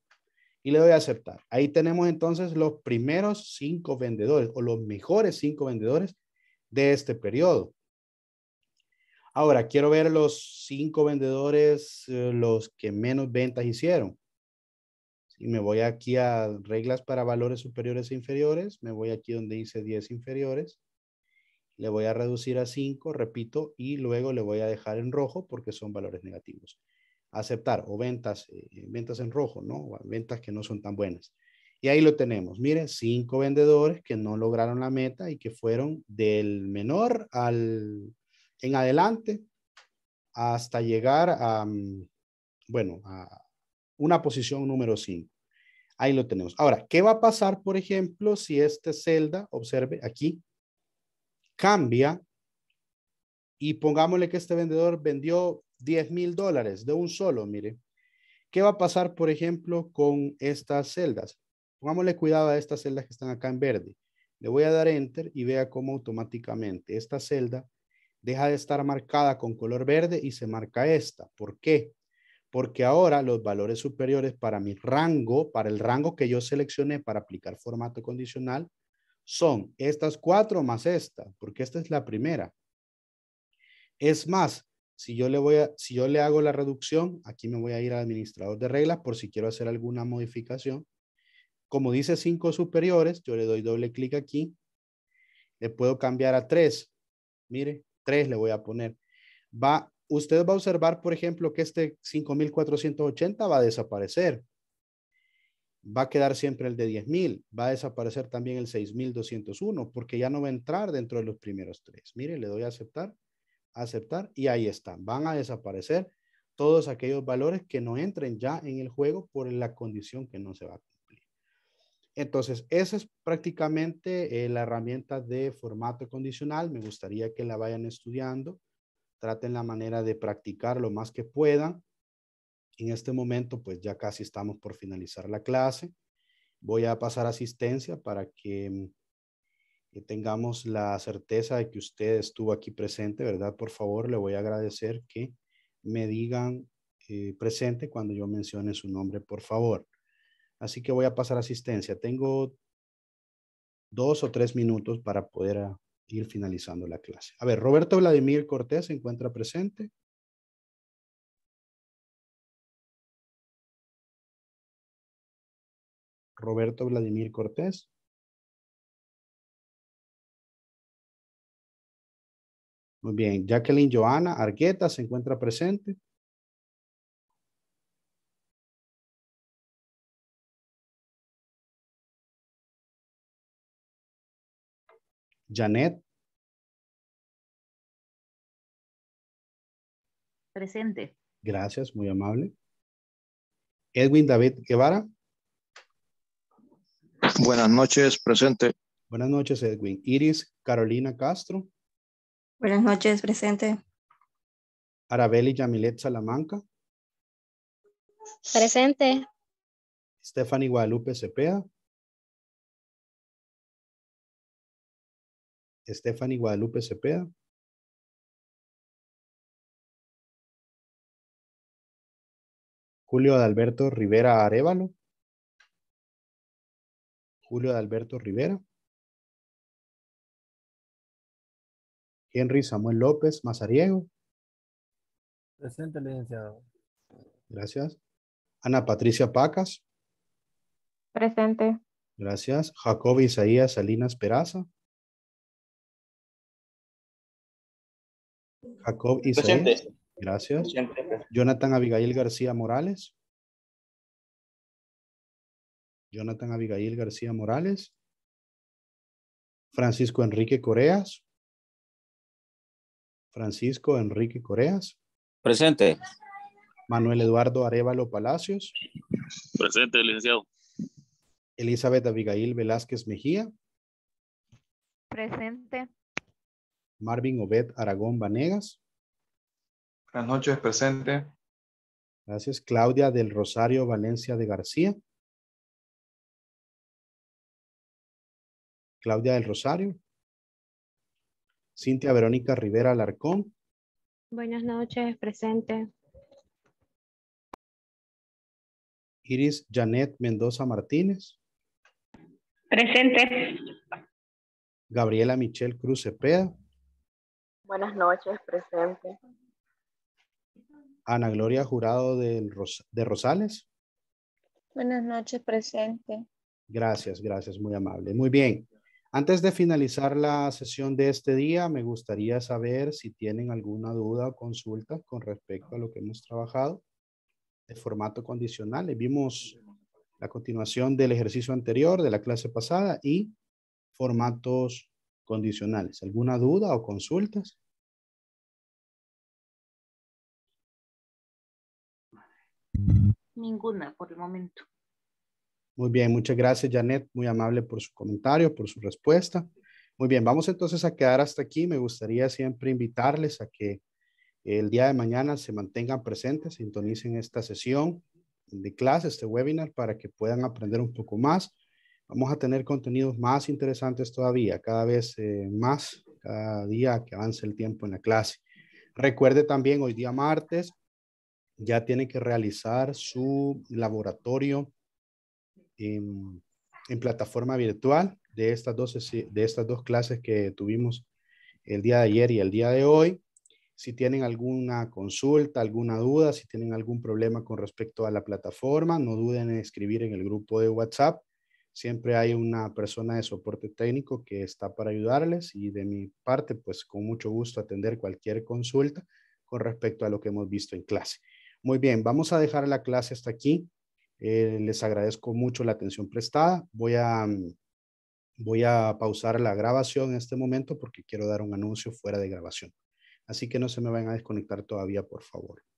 Y le doy a aceptar. Ahí tenemos entonces los primeros 5 vendedores o los mejores 5 vendedores de este periodo. Ahora, quiero ver los 5 vendedores, eh, los que menos ventas hicieron. Y me voy aquí a reglas para valores superiores e inferiores. Me voy aquí donde dice 10 inferiores le voy a reducir a 5, repito, y luego le voy a dejar en rojo porque son valores negativos. Aceptar o ventas, eh, eh, ventas en rojo, ¿no? ventas que no son tan buenas. Y ahí lo tenemos. mire cinco vendedores que no lograron la meta y que fueron del menor al en adelante hasta llegar a, mm, bueno, a una posición número 5. Ahí lo tenemos. Ahora, ¿qué va a pasar, por ejemplo, si este celda, observe aquí, cambia y pongámosle que este vendedor vendió 10 mil dólares de un solo, mire. ¿Qué va a pasar, por ejemplo, con estas celdas? Pongámosle cuidado a estas celdas que están acá en verde. Le voy a dar enter y vea cómo automáticamente esta celda deja de estar marcada con color verde y se marca esta. ¿Por qué? Porque ahora los valores superiores para mi rango, para el rango que yo seleccioné para aplicar formato condicional, son estas cuatro más esta, porque esta es la primera. Es más, si yo le voy si yo le hago la reducción, aquí me voy a ir al administrador de reglas por si quiero hacer alguna modificación. Como dice cinco superiores, yo le doy doble clic aquí. Le puedo cambiar a tres. Mire, tres le voy a poner. Va, usted va a observar, por ejemplo, que este 5480 va a desaparecer va a quedar siempre el de 10.000, va a desaparecer también el 6.201 porque ya no va a entrar dentro de los primeros tres. Mire, le doy a aceptar, aceptar y ahí están. Van a desaparecer todos aquellos valores que no entren ya en el juego por la condición que no se va a cumplir. Entonces, esa es prácticamente eh, la herramienta de formato condicional. Me gustaría que la vayan estudiando. Traten la manera de practicar lo más que puedan en este momento, pues ya casi estamos por finalizar la clase. Voy a pasar asistencia para que mm, eh, tengamos la certeza de que usted estuvo aquí presente, ¿verdad? Por favor, le voy a agradecer que me digan eh, presente cuando yo mencione su nombre, por favor. Así que voy a pasar asistencia. Tengo dos o tres minutos para poder ah, ir finalizando la clase. A ver, Roberto Vladimir Cortés se encuentra presente. Roberto Vladimir Cortés. Muy bien, Jacqueline Joana Arqueta se encuentra presente. Janet. Presente. Gracias, muy amable. Edwin David Guevara. Buenas noches, presente. Buenas noches, Edwin. Iris Carolina Castro. Buenas noches, presente. Arabeli Yamilet Salamanca. Presente. Stephanie Guadalupe Cepeda. Stephanie Guadalupe Cepeda. Julio Adalberto Rivera Arevalo. Julio de Alberto Rivera. Henry Samuel López Mazariego. Presente, licenciado. Gracias. Ana Patricia Pacas. Presente. Gracias. Jacob Isaías Salinas Peraza. Jacob Isaías. Presente. Gracias. Jonathan Abigail García Morales. Jonathan Abigail García Morales, Francisco Enrique Coreas, Francisco Enrique Coreas. Presente. Manuel Eduardo Arevalo Palacios. Presente, licenciado. Elizabeth Abigail Velázquez Mejía. Presente. Marvin Obed Aragón Vanegas. Buenas noches, presente. Gracias. Claudia del Rosario Valencia de García. Claudia del Rosario. Cintia Verónica Rivera Alarcón. Buenas noches, presente. Iris Janet Mendoza Martínez. Presente. Gabriela Michelle Cruz Cepeda. Buenas noches, presente. Ana Gloria Jurado de Rosales. Buenas noches, presente. Gracias, gracias, muy amable. Muy bien. Antes de finalizar la sesión de este día, me gustaría saber si tienen alguna duda o consulta con respecto a lo que hemos trabajado de formato condicional. Eh, vimos la continuación del ejercicio anterior de la clase pasada y formatos condicionales. ¿Alguna duda o consultas? Ninguna por el momento. Muy bien, muchas gracias Janet, muy amable por su comentario, por su respuesta. Muy bien, vamos entonces a quedar hasta aquí. Me gustaría siempre invitarles a que el día de mañana se mantengan presentes, sintonicen esta sesión de clase, este webinar, para que puedan aprender un poco más. Vamos a tener contenidos más interesantes todavía, cada vez eh, más, cada día que avance el tiempo en la clase. Recuerde también, hoy día martes, ya tiene que realizar su laboratorio en, plataforma virtual de estas, dos, de estas dos clases que tuvimos el día de ayer y el día de hoy. Si tienen alguna consulta, alguna duda, si tienen algún problema con respecto a la plataforma, no duden en escribir en el grupo de WhatsApp. Siempre hay una persona de soporte técnico que está para ayudarles y de mi parte, pues con mucho gusto atender cualquier consulta con respecto a lo que hemos visto en clase. Muy bien, vamos a dejar la clase hasta aquí. Eh, les agradezco mucho la atención prestada. Voy a, mm, voy a pausar la grabación en este momento porque quiero dar un anuncio fuera de grabación. Así que no se me vayan a desconectar todavía, por favor.